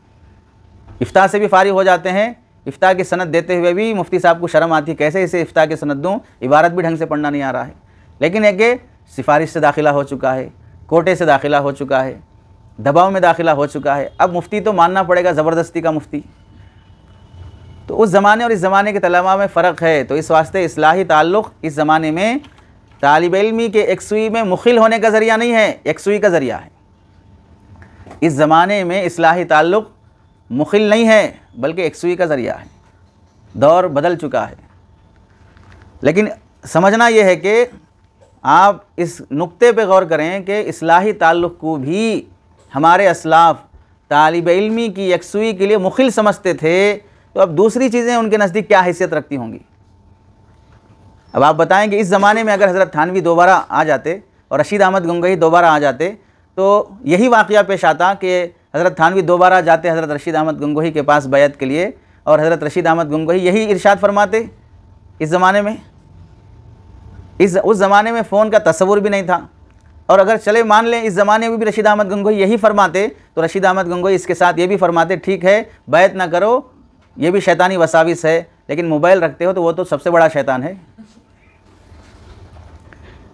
इफ्ता से भी फारिग हो जाते हैं इफ्ता की सनत देते हुए भी मुफ्ती साहब को शर्म आती है कैसे इसे इफ्ता की सनत दूँ इबारत भी ढंग से पढ़ना नहीं आ रहा है लेकिन एक सिफारिश से दाखिला हो चुका है कोटे से दाखिला हो चुका है दबाव में दाखिला हो चुका है अब मुफ्ती तो मानना पड़ेगा ज़बरदस्ती का मुफ्ती तो उस ज़माने और इस ज़माने के तलबा में फ़र्क है तो इस वास्ते असलाही ताल्लुक़ इस ज़माने में तालब इलमी के एकसुई में मुखिल होने का ज़रिया नहीं है एकसुई का ज़रिया है इस ज़माने में असलाही ताल्लुक़ मुखिल नहीं है बल्कि एकसुई का ज़रिया है दौर बदल चुका है लेकिन समझना यह है कि आप इस नुक्ते पे गौर करें कि असलाही ताल्लुक़ को भी हमारे असलाफ तालब इलमी की यकसुई के लिए मुखिल समझते थे तो अब दूसरी चीज़ें उनके नज़दीक क्या हैसियत रखती होंगी अब आप बताएं कि इस ज़माने में अगर हज़रत थानवी दोबारा आ जाते और रशीद अहमद गंगई दोबारा आ जाते तो यही वाक़ पेश आता कि हज़रत थानवी दोबारा जाते हज़रत रशीद अहमद गंगोही के पास बैत के लिए और हज़रत रशीद अहमद गंगोही यही इरशाद फरमाते इस ज़माने में इस उस ज़माने में फ़ोन का तस्वुर भी नहीं था और अगर चले मान लें इस ज़माने में भी रशीद अहमद गंगोही यही फरमाते तो रशीद अहमद गंगोई इसके साथ ये भी फरमाते ठीक है बैत ना करो ये भी शैतानी वसाविस है लेकिन मोबाइल रखते हो तो वो तो सबसे बड़ा शैतान है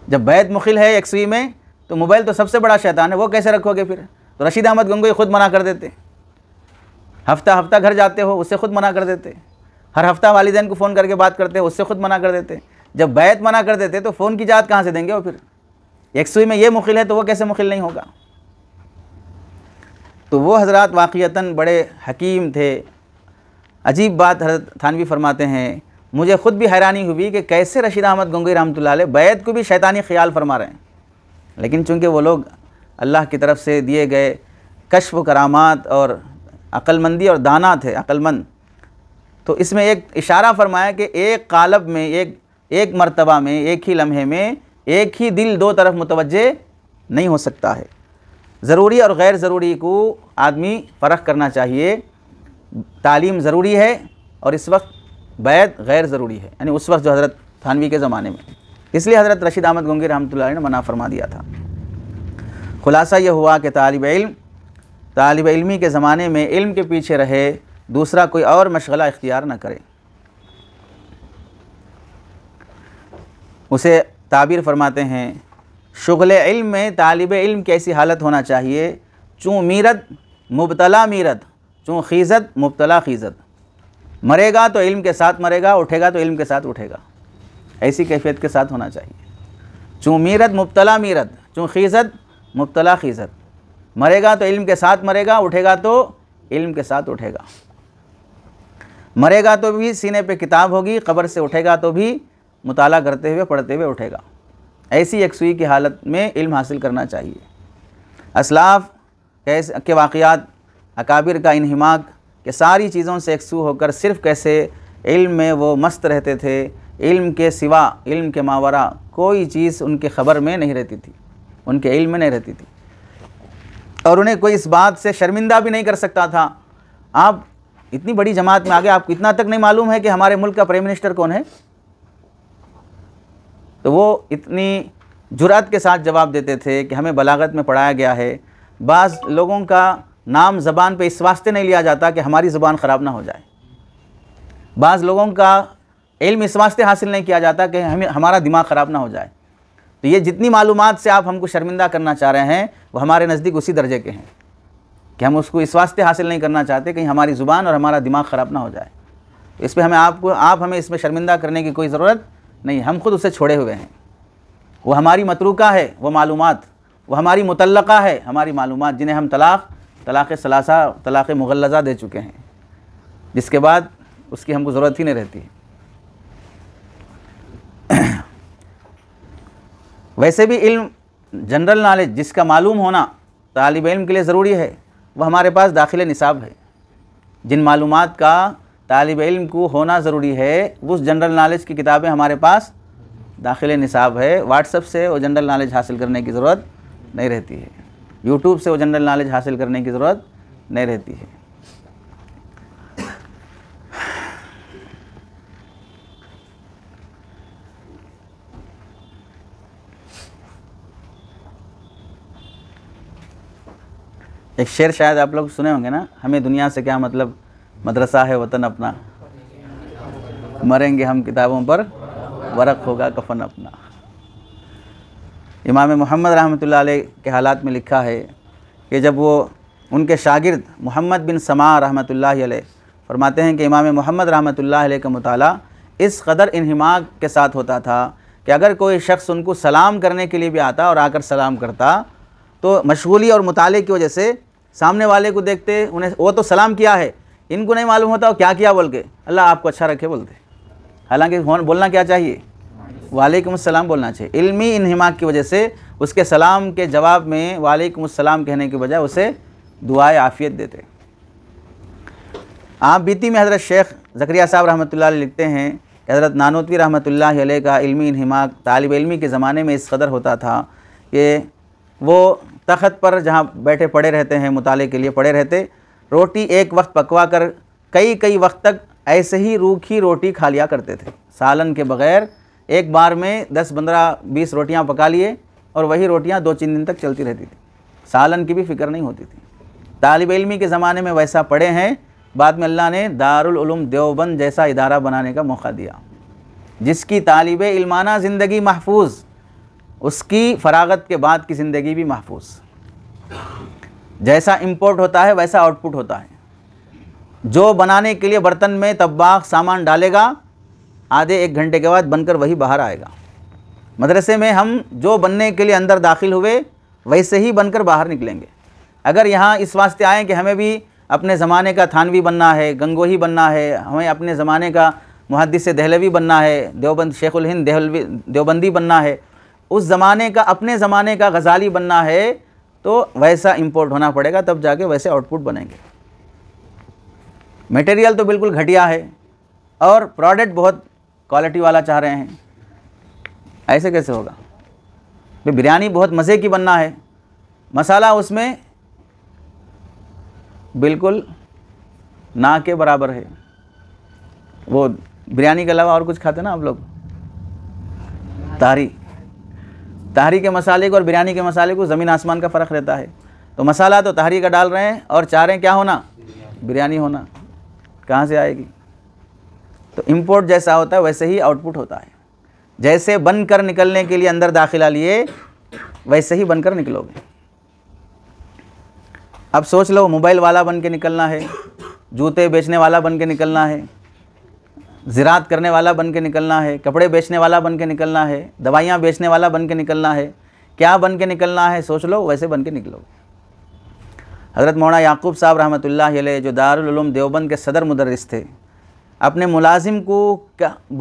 जब बैत मुखिल है एक में तो मोबाइल तो सबसे बड़ा शैतान है वो कैसे रखोगे फिर तो रशीद अहमद गंगोई खुद मना कर देते हफ्ता हफ्ता घर जाते हो उससे खुद मना कर देते हर हफ्ता वालदेन को फ़ोन करके बात करते हो उससे खुद मना कर देते जब बैत मना कर देते तो फ़ोन की जात कहाँ से देंगे वो फिर एक में ये मुखिल है तो वो कैसे मुखिल नहीं होगा तो वो हज़रत वाक़ता बड़े हकीम थे अजीब बात हजरत थानवी फरमाते हैं मुझे ख़ुद भी हैरानी हुई कि कैसे रशीद अहमद गंगोई रहमत बैत को भी शैतानी ख्याल फरमा रहे हैं लेकिन चूँकि वो लोग अल्लाह की तरफ से दिए गए कश्फ करामात और अक्लमंदी और दाना थे अक्लमंद तो इसमें एक इशारा फरमाया कि एक कालब में एक एक मरतबा में एक ही लम्हे में एक ही दिल दो तरफ मुतवजह नहीं हो सकता है ज़रूरी और गैर ज़रूरी को आदमी फ़र्क करना चाहिए तालीम ज़रूरी है और इस वक्त बैत गैर ज़रूरी है यानी उस वक्त जो हज़रत थानवी के ज़माने में इसलिए हज़रत रशीद अहमद गंगी रहमत ने मना फरमा दिया था खुलासा यह हुआ कि तालब इल्म तालब इलमी के ज़माने में इल्म के पीछे रहे दूसरा कोई और मशगला इख्तियार न करे उसे ताबीर फरमाते हैं शुगल इल्म में तालब इल्म की ऐसी हालत होना चाहिए चूँ मीरत मुबतला मीरत चूँ खीज़त मुबतला खीज़त मरेगा तो इल्म के साथ मरेगा उठेगा तो इल्म के साथ उठेगा ऐसी कैफियत के साथ होना चाहिए चूँ मीरत मुबतला मीरत चूँ खीजत मुबतला खीजत मरेगा तो इल्म के साथ मरेगा उठेगा तो इल्म के साथ उठेगा मरेगा तो भी सीने पे किताब होगी कब्र से उठेगा तो भी मुताला करते हुए पढ़ते हुए उठेगा ऐसी यकसुई की हालत में इल्म हासिल करना चाहिए असलाफ के वाक़ात अकाबिर का इनहमाक कि सारी चीज़ों से एकसू होकर सिर्फ कैसे इल्म में वो मस्त रहते थे इल्म के सिवा इल्म के मावरा कोई चीज़ उनके ख़बर में नहीं रहती थी उनके इल्म में नहीं रहती थी और उन्हें कोई इस बात से शर्मिंदा भी नहीं कर सकता था आप इतनी बड़ी जमात में आ गए आपको इतना तक नहीं मालूम है कि हमारे मुल्क का प्राइम मिनिस्टर कौन है तो वो इतनी जुरात के साथ जवाब देते थे कि हमें बलागत में पढ़ाया गया है बाज़ लोगों का नाम ज़बान पे इस वास्ते नहीं लिया जाता कि हमारी ज़बान ख़राब ना हो जाए बाज़ लोगों का इल्म इस वास्ते हासिल नहीं किया जाता कि हमें हमारा दिमाग ख़राब ना हो जाए तो ये जितनी मालूम से आप हमको शर्मिंदा करना चाह रहे हैं वो हमारे नज़दीक उसी दर्जे के हैं कि हम उसको इस वास्ते हासिल नहीं करना चाहते कहीं हमारी ज़ुबान और हमारा दिमाग ख़राब ना हो जाए तो इस पर हमें आपको आप हमें इसमें शर्मिंदा करने की कोई ज़रूरत नहीं हम खुद उसे छोड़े हुए हैं वो हमारी मतरूका है वो मालूम वो हमारी मुतलका है हमारी मालूम जिन्हें हम तलाक़ तलाक़ सलासा तलाक़ मुगलजा दे चुके हैं जिसके बाद उसकी हमको ज़रूरत ही नहीं रहती है [clears throat] वैसे भी इल्म जनरल नॉलेज जिसका मालूम होना तालब इल्म के लिए ज़रूरी है वह हमारे पास दाखिल निसाब है जिन मालूम का तालब इल्म को होना ज़रूरी है उस जनरल नॉलेज की किताबें हमारे पास दाखिल निसाब है व्हाट्सअप से वो जनरल नॉलेज हासिल करने की ज़रूरत नहीं रहती है यूट्यूब से वो जनरल नॉलेज हासिल करने की ज़रूरत नहीं रहती है एक शेर शायद आप लोग सुने होंगे ना हमें दुनिया से क्या मतलब मदरसा है वतन अपना मरेंगे हम किताबों पर वरक होगा कफन अपना इमाम मोहम्मद रहमत के हालात में लिखा है कि जब वो उनके शागिर्द मोहम्मद बिन समा रहमत फरमाते हैं कि इमाम मोहम्मद रहमत अलैह का मताल इस कदर इनहमा के साथ होता था कि अगर कोई शख्स उनको सलाम करने के लिए भी आता और आकर सलाम करता तो मशगूली और मताले की वजह से सामने वाले को देखते उन्हें वो तो सलाम किया है इनको नहीं मालूम होता और क्या किया बोल के अल्लाह आपको अच्छा रखे बोलते हालांकि बोलना क्या चाहिए वालेकुम बोलना चाहिए इल्मी इन्हिमा की वजह से उसके सलाम के जवाब में वालेकुम कहने के बजाय उसे दुआए आफ़ियत देते आप बीती में हज़रत शेख ज़करिया साहब रहमत लिखते हैं कि हज़रत नानोतवी रहमत का इल्मी इन्हिमा तालब इलमी के ज़माने में इस कदर होता था कि वो तखत पर जहाँ बैठे पड़े रहते हैं मुताले के लिए पड़े रहते रोटी एक वक्त पकवा कर कई कई वक्त तक ऐसे ही रूखी रोटी खा लिया करते थे सालन के बग़ैर एक बार में 10-15 20 रोटियां पका लिए और वही रोटियां दो तीन दिन तक चलती रहती थी सालन की भी फिक्र नहीं होती थी तालब इलमी के ज़माने में वैसा पढ़े हैं बाद में अल्लाह ने दारुलूम देवबंद जैसा इदारा बनाने का मौका दिया जिसकी तालब इलमाना ज़िंदगी महफूज उसकी फरागत के बाद की ज़िंदगी भी महफूज जैसा इम्पोर्ट होता है वैसा आउटपुट होता है जो बनाने के लिए बर्तन में तब्बाख सामान डालेगा आधे एक घंटे के बाद बनकर वही बाहर आएगा मदरसे में हम जो बनने के लिए अंदर दाखिल हुए वैसे ही बनकर बाहर निकलेंगे अगर यहाँ इस वास्ते आए कि हमें भी अपने ज़माने का थानवी बनना है गंगोही बनना है हमें अपने ज़माने का मुहदस दहलवी बनना है देवबंद शेखुल हिंद देवबंदी बनना है उस ज़माने का अपने ज़माने का गज़ाली बनना है तो वैसा इम्पोर्ट होना पड़ेगा तब जाके वैसे आउटपुट बनेंगे मटेरियल तो बिल्कुल घटिया है और प्रोडक्ट बहुत क्वालिटी वाला चाह रहे हैं ऐसे कैसे होगा भाई बिरयानी बहुत मज़े की बनना है मसाला उसमें बिल्कुल ना के बराबर है वो बिरयानी के अलावा और कुछ खाते ना आप लोग तारी तहरी के मसाले को और बिरयानी के मसाले को ज़मीन आसमान का फ़र्क रहता है तो मसाला तो तहरी का डाल रहे हैं और चाह रहे हैं क्या होना बिरयानी होना कहाँ से आएगी तो इम्पोर्ट जैसा होता है वैसे ही आउटपुट होता है जैसे बनकर निकलने के लिए अंदर दाखिला लिए वैसे ही बनकर निकलोगे अब सोच लो मोबाइल वाला बन के निकलना है जूते बेचने वाला बन के निकलना है ज़रात करने वाला बन के निकलना है कपड़े बेचने वाला बन के निकलना है दवाइयाँ बेचने वाला बन के निकलना है क्या बन के निकलना है सोच लो वैसे बन के निकलोगे हज़रत मौना याकूब साहब रहमत जो दारुलूम देवबंद के सदर मुदरस थे अपने मुलाजिम को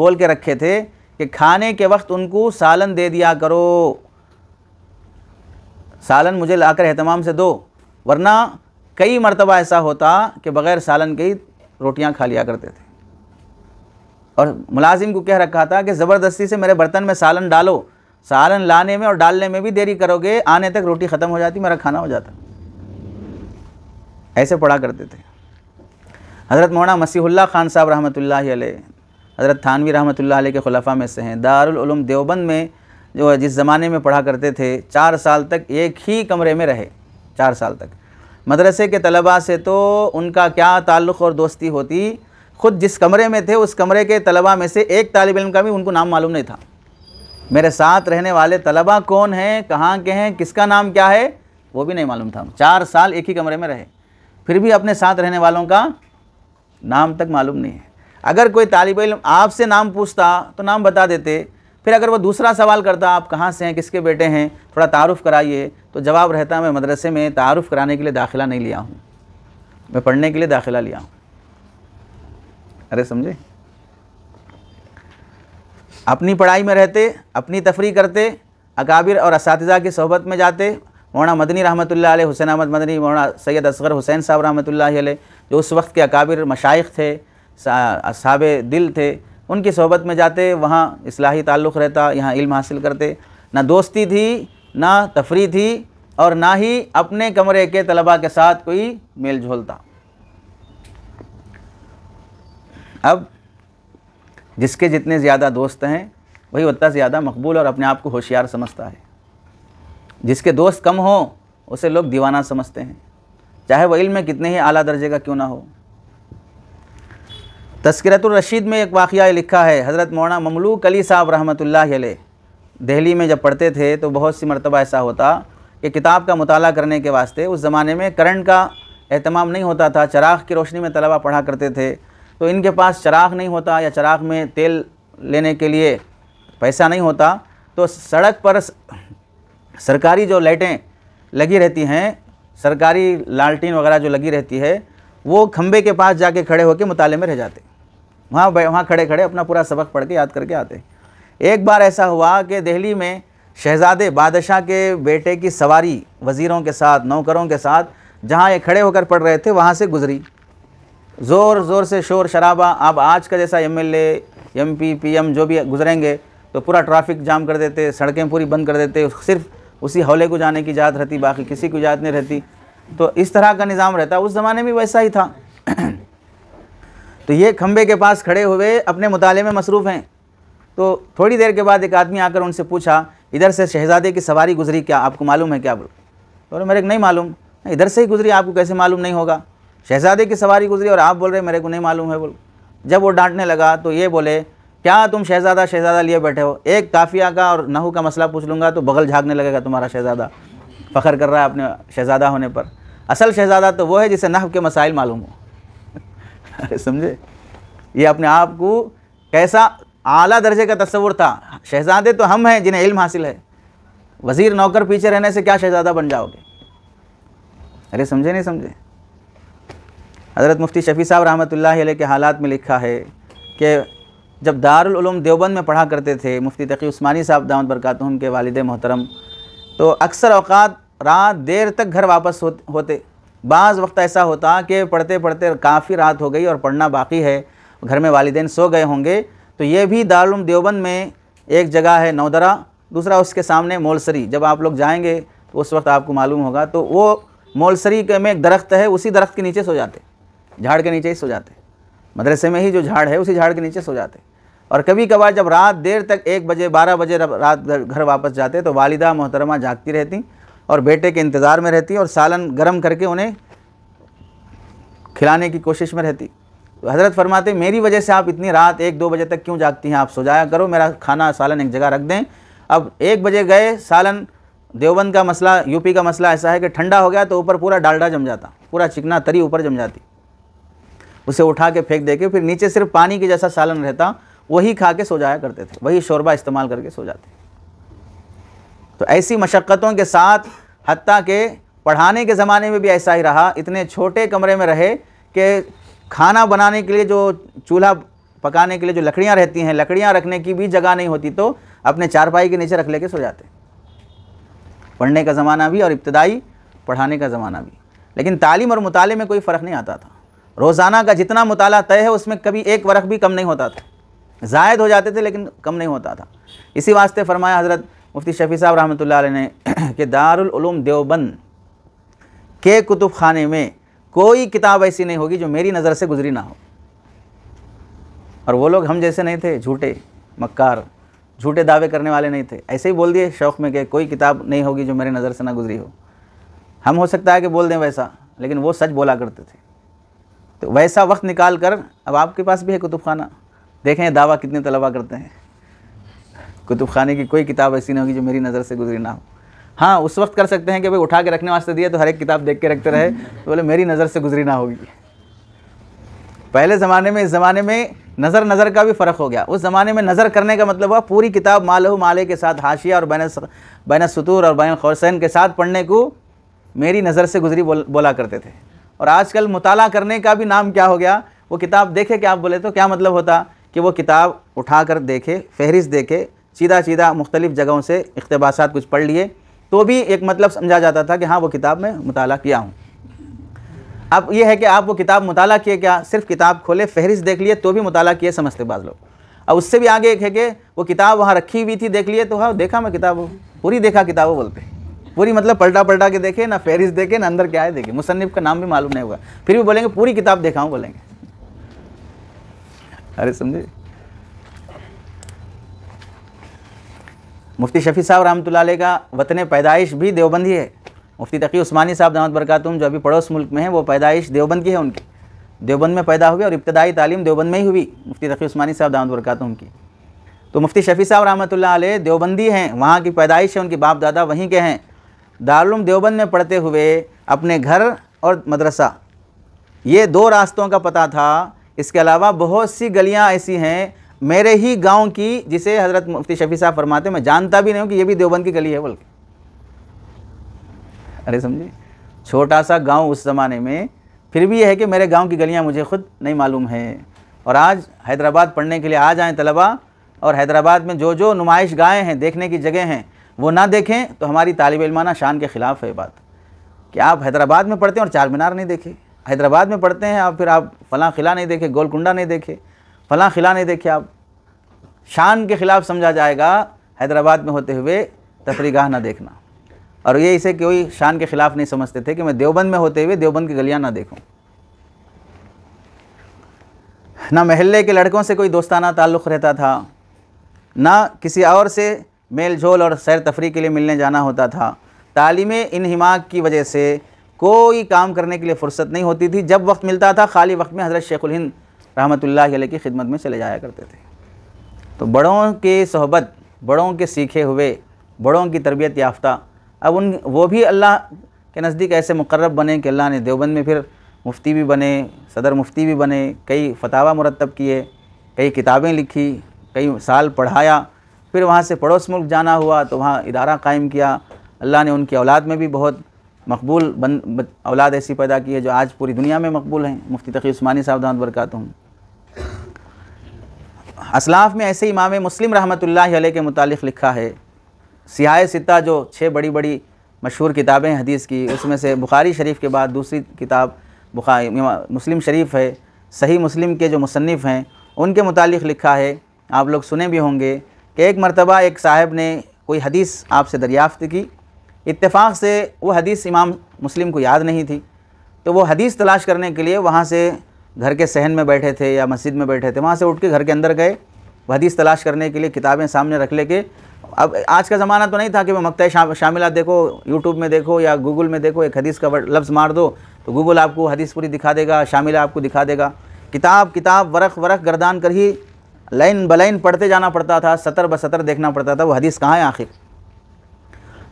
बोल के रखे थे कि खाने के वक्त उनको सालन दे दिया करो सालन मुझे लाकर अहतमाम से दो वरना कई मरतबा ऐसा होता कि बग़ैर सालन के ही रोटियाँ खा लिया करते थे और मुलाजिम को कह रखा था कि ज़बरदस्ती से मेरे बर्तन में सालन डालो सालन लाने में और डालने में भी देरी करोगे आने तक रोटी ख़त्म हो जाती मेरा खाना हो जाता ऐसे पढ़ा करते थे हज़रत मौना मसीहुल्ला खान साहब रहमत हज़रत थानवी रहमत के खलफा में से हैं दारुलूम देवबंद में जो जिस ज़माने में पढ़ा करते थे चार साल तक एक ही कमरे में रहे चार साल तक मदरसे के तलबा से तो उनका क्या ताल्लुक़ और दोस्ती होती ख़ुद जिस कमरे में थे उस कमरे के तलबा में से एक तालब इम का भी उनको नाम मालूम नहीं था मेरे साथ रहने वाले तलबा कौन हैं कहाँ के हैं किसका नाम क्या है वो भी नहीं मालूम था चार साल एक ही कमरे में रहे फिर भी अपने साथ रहने वालों का नाम तक मालूम नहीं है अगर कोई तालब इम आपसे नाम पूछता तो नाम बता देते फिर अगर वो दूसरा सवाल करता आप कहाँ से हैं किसके बेटे हैं थोड़ा तारुफ़ कराइए तो जवाब रहता मैं मदरसे में तारुफ़ कराने के लिए दाखिला नहीं लिया हूँ मैं पढ़ने के लिए दाखिला लिया हूँ अरे समझे अपनी पढ़ाई में रहते अपनी तफरी करते अकाबिर और इस की सहबत में जाते मौना मदनी रहमत अलैह हुसैन अहमद मदनी मौना सैयद असगर हुसैन साहब रहमत अलैह जो उस वक्त के अकाबिर मशाइ थे साब दिल थे उनकी सोहबत में जाते वहाँ असलाही ताल्लुक़ रहता यहाँ इल्म हासिल करते ना दोस्ती थी ना तफरी थी और ना ही अपने कमरे के तलबा के साथ कोई मेल झोल था अब जिसके जितने ज़्यादा दोस्त हैं वही उतना ज़्यादा मकबूल और अपने आप को होशियार समझता है जिसके दोस्त कम हो उसे लोग दीवाना समझते हैं चाहे वह इल्म में कितने ही आला दर्जे का क्यों ना हो तस्करतुलरशीद में एक वाक़ लिखा है हज़रत मौना ममलूक अली साहब रहमत दिल्ली में जब पढ़ते थे तो बहुत सी मरतबा ऐसा होता कि किताब का मताल करने के वास्ते उस ज़माने में करंट का अहतमाम नहीं होता था चराग की रोशनी में तलबा पढ़ा करते थे तो इनके पास चराग नहीं होता या चराग में तेल लेने के लिए पैसा नहीं होता तो सड़क पर सरकारी जो लाइटें लगी रहती हैं सरकारी लालटीन वगैरह जो लगी रहती है वो खम्भे के पास जाके खड़े होकर मुताले में रह जाते वहाँ वहाँ खड़े खड़े अपना पूरा सबक पढ़ के याद करके आते एक बार ऐसा हुआ कि दिल्ली में शहजादे बादशाह के बेटे की सवारी वज़ीरों के साथ नौकरों के साथ जहाँ ये खड़े होकर पढ़ रहे थे वहाँ से गुजरी ज़ोर ज़ोर से शोर शराबा अब आज का जैसा M L M P P M जो भी गुजरेंगे तो पूरा ट्रैफिक जाम कर देते सड़कें पूरी बंद कर देते सिर्फ उसी हौले को जाने की जात रहती बाकी किसी को जात नहीं रहती तो इस तरह का निज़ाम रहता उस ज़माने में वैसा ही था तो ये खम्बे के पास खड़े हुए अपने मुताले में मसरूफ़ हैं तो थोड़ी देर के बाद एक आदमी आकर उनसे पूछा इधर से शहज़ादे की सवारी गुजरी क्या आपको मालूम है क्या बोलो बोलो मेरे को नहीं मालूम इधर से ही गुजरी आपको कैसे मालूम नहीं होगा शहज़ादे की सवारी गुजरी और आप बोल रहे मेरे को नहीं मालूम है बोल जब वो डांटने लगा तो ये बोले क्या तुम शहज़ादा शहज़ादा लिए बैठे हो एक काफिया का और नहू का मसला पूछ लूँगा तो बगल झाँकने लगेगा तुम्हारा शहज़ादा फ़ख्र कर रहा है अपने शहज़ादा होने पर असल शहज़ादा तो वो है जिसे नहव के मसाइल मालूम हो समझे ये अपने आप को कैसा आला दर्जे का तस्वुर था शहज़ादे तो हम हैं जिन्हें इल्म हासिल है वज़ीर नौकर पीछे रहने से क्या शहज़ादा बन जाओगे अरे समझे नहीं समझे हज़रत मुफ्ती शफ़ी साहब रहमत के हालात में लिखा है कि जब दारुलूम देवबंद में पढ़ा करते थे मुफ्ती तकी उस्मानी साहब दामद बरकात के वालद मोहतरम तो अक्सर अवकात रात देर तक घर वापस होते बाज़ वक्त ऐसा होता कि पढ़ते पढ़ते काफ़ी रात हो गई और पढ़ना बाकी है घर में वालदेन सो गए होंगे तो ये भी दार देवबंद में एक जगह है नौदरा दूसरा उसके सामने मोलसरी जब आप लोग जाएंगे तो उस वक्त आपको मालूम होगा तो वो मोलसरी के में एक दरख्त है उसी दरख्त के नीचे सो जाते झाड़ के नीचे ही सो जाते मदरसे में ही जो झाड़ है उसी झाड़ के नीचे सो जाते और कभी कभार जब रात देर तक एक बजे बारह बजे रात घर वापस जाते तो वालिदा मोहतरमा जागती रहती और बेटे के इंतज़ार में रहती और सालन गर्म करके उन्हें खिलाने की कोशिश में रहती तो हज़रत फरमाते मेरी वजह से आप इतनी रात एक दो बजे तक क्यों जागती हैं आप सो जाया करो मेरा खाना सालन एक जगह रख दें अब एक बजे गए सालन देवबंद का मसला यूपी का मसला ऐसा है कि ठंडा हो गया तो ऊपर पूरा डालडा जम जाता पूरा चिकना तरी ऊपर जम जाती उसे उठा के फेंक दे के फिर नीचे सिर्फ पानी के जैसा सालन रहता वही खा के सो जाया करते थे वही शोरबा इस्तेमाल करके सो जाते तो ऐसी मशक्क़तों के साथ हती के पढ़ाने के ज़माने में भी ऐसा ही रहा इतने छोटे कमरे में रहे कि खाना बनाने के लिए जो चूल्हा पकाने के लिए जो लकड़ियाँ रहती हैं लकड़ियाँ रखने की भी जगह नहीं होती तो अपने चारपाई के नीचे रख के सो जाते पढ़ने का ज़माना भी और इब्तदाई पढ़ाने का ज़माना भी लेकिन तालीम और मुताले में कोई फ़र्क नहीं आता था रोज़ाना का जितना मुताला तय है उसमें कभी एक वर्क भी कम नहीं होता था जायद हो जाते थे लेकिन कम नहीं होता था इसी वास्ते फरमाया हज़रत मुफ्ती शफ़ी साहब रहमत ने [clears throat] कि दारुलूम देवबंद के कुतुब खाने में कोई किताब ऐसी नहीं होगी जो मेरी नज़र से गुजरी ना हो और वो लोग हम जैसे नहीं थे झूठे मक्कार झूठे दावे करने वाले नहीं थे ऐसे ही बोल दिए शौक़ में कि कोई किताब नहीं होगी जो मेरी नज़र से ना गुजरी हो हम हो सकता है कि बोल दें वैसा लेकिन वो सच बोला करते थे तो वैसा वक्त निकाल कर अब आपके पास भी है कुतुब खाना देखें दावा कितने तलबा करते हैं कुतुब खाने की कोई किताब ऐसी ना होगी जो मेरी नज़र से गुजरी ना हो हाँ उस वक्त कर सकते हैं कि भाई उठा के रखने वास्ते दिया तो हर एक किताब देख के रखते रहे तो बोले मेरी नज़र से गुजरी ना होगी पहले ज़माने में इस ज़माने में नज़र नज़र का भी फ़र्क हो गया उस ज़माने में नज़र करने का मतलब हुआ पूरी किताब माल माले के साथ हाशिया और बैन बैन सतूर और बैन खौसैन के साथ पढ़ने को मेरी नज़र से गुजरी बोल, बोला करते थे और आजकल मुताला करने का भी नाम क्या हो गया वो किताब देखे कि आप बोले तो क्या मतलब होता कि वो किताब उठा कर देखे फहरिस्त देखे सीधा सीधा मुख्तलिफ़ जगहों से इकतबासात कुछ पढ़ लिए तो भी एक मतलब समझा जाता था कि हाँ वो किताब मैं मुताल किया हूँ अब यह है कि आप वो किताब मुताल किए क्या सिर्फ किताब खोले फहरिस्त देख लिए तो भी मुताल किए समझते बाज़ लोग अब उससे भी आगे एक है कि वो किताब वहाँ रखी हुई थी देख लिए तो हाँ देखा मैं किताब पूरी देखा किताब बोलते पूरी मतलब पलटा पलटा के देखे ना फहरिस्त देखे ना अंदर क्या है देखे मुसनफ़ का नाम भी मालूम नहीं होगा फिर भी बोलेंगे पूरी किताब देखा हूँ बोलेंगे अरे समझे मुफ्ती शफी साहब रहमत का वतन पैदाइश भी देवबंदी है मुफ्ती तकी उस्मानी साहब दामद बरकातुम जो अभी पड़ोस मुल्क में है वो पैदाइश देवबंद की है उनकी देवबंद में पैदा हुई और इब्तदाई तालीम देवबंद में ही हुई मुफ्ती तकी उस्मानी साहब दामद बरकातुम की तो मुफ्ती शफी साहब रहमत देवबंदी हैं वहाँ की पैदाइश है उनके बाप दादा वहीं के हैं दारुम देवबंद में पढ़ते हुए अपने घर और मदरसा ये दो रास्तों का पता था इसके अलावा बहुत सी गलियाँ ऐसी हैं मेरे ही गांव की जिसे हज़रत मुफ्ती शफी साहब फरमाते मैं जानता भी नहीं हूँ कि ये भी देवबंद की गली है बल्कि अरे समझे छोटा सा गांव उस ज़माने में फिर भी यह है कि मेरे गांव की गलियां मुझे खुद नहीं मालूम है और आज हैदराबाद पढ़ने के लिए आ जाएँ तलबा और हैदराबाद में जो जो नुमाइश गाहें हैं देखने की जगह हैं वो ना देखें तो हमारी तालब इलमाना शान के ख़िलाफ़ है बात कि आप हैदराबाद में पढ़ते हैं और चार मीनार नहीं देखें हैदराबाद में पढ़ते हैं आप फिर आप फ़लाँ ख़िला नहीं देखे गोलकुंडा नहीं देखे फ़लाँ ख़िला नहीं देखे आप शान के ख़िलाफ़ समझा जाएगा हैदराबाद में होते हुए तफरीगाह ना देखना और ये इसे कोई शान के ख़िलाफ़ नहीं समझते थे कि मैं देवबंद में होते हुए देवबंद की गलियाँ ना देखूँ ना महल्ले के लड़कों से कोई दोस्ताना ताल्लुक़ रहता था ना किसी और से मेल झोल और सैर तफरी के लिए मिलने जाना होता था तालीम इनहिमाक की वजह से कोई काम करने के लिए फुर्सत नहीं होती थी जब वक्त मिलता था खाली वक्त में हज़रत शेखुल हिंद रहमत ला की खिदमत में चले जाया करते थे तो बड़ों के सहबत बड़ों के सीखे हुए बड़ों की तरबियत याफ्ता अब उन वो भी अल्लाह के नज़दीक ऐसे मुकर्रब बने कि अल्लाह ने देवबंद में फिर मुफ्ती भी बने सदर मुफ्ती भी बने कई फतावा मुरतब किए कई किताबें लिखी कई साल पढ़ाया फिर वहाँ से पड़ोस मुल्क जाना हुआ तो वहाँ इदारा कायम किया अल्लाह ने उनकी औलाद में भी बहुत मकबूल बन औलाद ऐसी पैदा की है जो आज पूरी दुनिया में मकबूल हैं मुफ्ती तकी उस्मानी साहब दामद बरकत हूँ असलाफ में ऐसे इमाम मुस्लिम रहमत ला के मुतालिक लिखा है सियाह सिता जो छः बड़ी बड़ी मशहूर किताबें हैं हदीस की उसमें से बुखारी शरीफ के बाद दूसरी किताब बुखारी मुस्लिम शरीफ है सही मुस्लिम के जो मुसनफ़ हैं उनके मुतालिक लिखा है आप लोग सुने भी होंगे कि एक मरतबा एक साहब ने कोई हदीस आपसे दरियाफ़्त की इतफाक़ से वो हदीस इमाम मुस्लिम को याद नहीं थी तो वो हदीस तलाश करने के लिए वहाँ से घर के सहन में बैठे थे या मस्जिद में बैठे थे वहाँ से उठ के घर के अंदर गए हदीस तलाश करने के लिए किताबें सामने रख ले के अब आज का ज़माना तो नहीं था कि मैं मकत शाम, शामिला देखो यूट्यूब में देखो या गूगल में देखो एक हदीस का लफ्ज़ मार दो तो गूगल आपको हदीस पूरी दिखा देगा शामिला आपको दिखा देगा किताब किताब वरख वरख गर्दान कर ही लाइन बलाइन पढ़ते जाना पड़ता था सतर ब सतर देखना पड़ता था वो हदीस कहाँ है आखिर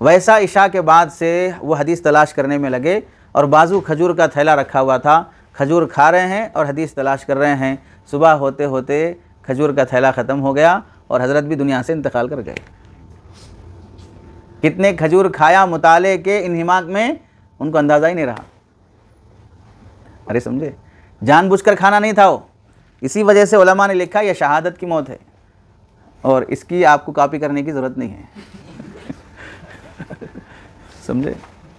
वैसा ईशा के बाद से वो हदीस तलाश करने में लगे और बाजू खजूर का थैला रखा हुआ था खजूर खा रहे हैं और हदीस तलाश कर रहे हैं सुबह होते होते खजूर का थैला ख़त्म हो गया और हज़रत भी दुनिया से इंतकाल कर गए कितने खजूर खाया मुताले के इनहिमाक में उनको अंदाज़ा ही नहीं रहा अरे समझे जानबूझकर खाना नहीं था वो इसी वजह से उलमा ने लिखा यह शहादत की मौत है और इसकी आपको कापी करने की ज़रूरत नहीं है समझे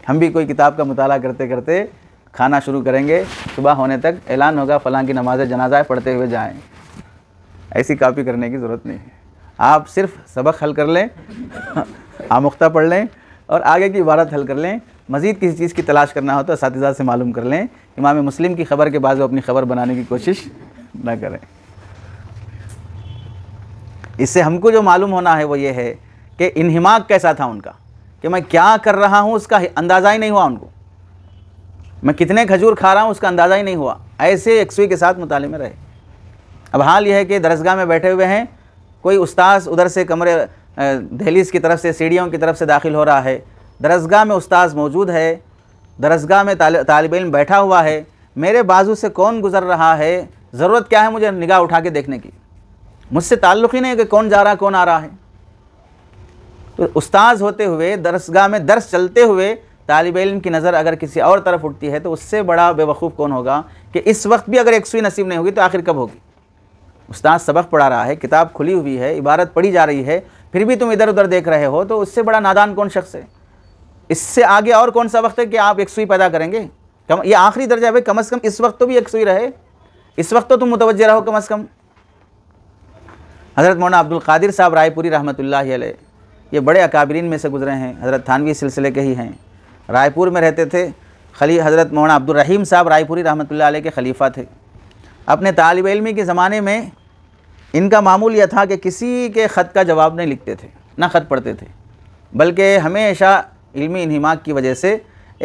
हम भी कोई किताब का मताल करते करते खाना शुरू करेंगे सुबह होने तक ऐलान होगा फ़लां की नमाज जनाजा पढ़ते हुए जाएँ ऐसी कापी करने की ज़रूरत नहीं है आप सिर्फ सबक हल कर लें [laughs] आमुख्ता पढ़ लें और आगे की इबारत हल कर लें मज़ीद किसी चीज़ की तलाश करना हो तो इस से मालूम कर लें इमाम मुस्लिम की ख़बर के बाद वो अपनी ख़बर बनाने की कोशिश न करें इससे हमको जो मालूम होना है वो ये है कि इनहमाक कैसा था उनका कि मैं क्या कर रहा हूँ उसका अंदाज़ा ही नहीं हुआ उनको मैं कितने खजूर खा रहा हूँ उसका अंदाज़ा ही नहीं हुआ ऐसे यकसुई के साथ मुताले में रहे अब हाल यह है कि दरसगाह में बैठे हुए हैं कोई उस्ताद उधर से कमरे दहलीस की तरफ से सीढ़ियों की तरफ से दाखिल हो रहा है दरसगाह में उस्ताद मौजूद है दरसगाह में तालब इन बैठा हुआ है मेरे बाजू से कौन गुज़र रहा है ज़रूरत क्या है मुझे निगाह उठा के देखने की मुझसे ताल्लुक़ ही नहीं है कि कौन जा रहा है कौन आ रहा है तो उस्ताज होते हुए दरसगाह में दर्स चलते हुए तालब इम की नज़र अगर किसी और तरफ उठती है तो उससे बड़ा बेवकूफ़ कौन होगा कि इस वक्त भी अगर एक सुई नसीब नहीं होगी तो आखिर कब होगी उस्ताद सबक पढ़ा रहा है किताब खुली हुई है इबारत पढ़ी जा रही है फिर भी तुम इधर उधर देख रहे हो तो उससे बड़ा नादान कौन शख्स है इससे आगे और कौन सा वक्त है कि आप एक सुई पैदा करेंगे कम ये आखिरी दर्जा है कम अज़ कम इस वक्त तो भी एक सुई रहे इस वक्त तो तुम मुतवज़ रहो कम अज़ कम हज़रत मौना अब्दुल कादिर साहब रायपुरी रहमत ला ये बड़े अकाबरीन में से गुजरे हैं हज़रत थानवी सिलसिले के ही हैं रायपुर में रहते थे खली हज़रत मौना अब्दुलरहीम साहब रायपुरी रहमत आल के खलीफा थे अपने तालब इलमी के ज़माने में इनका मामूल यह था कि किसी के ख़त का जवाब नहीं लिखते थे ना ख़त पढ़ते थे बल्कि हमेशा इलमी इन्हिमाक की वजह से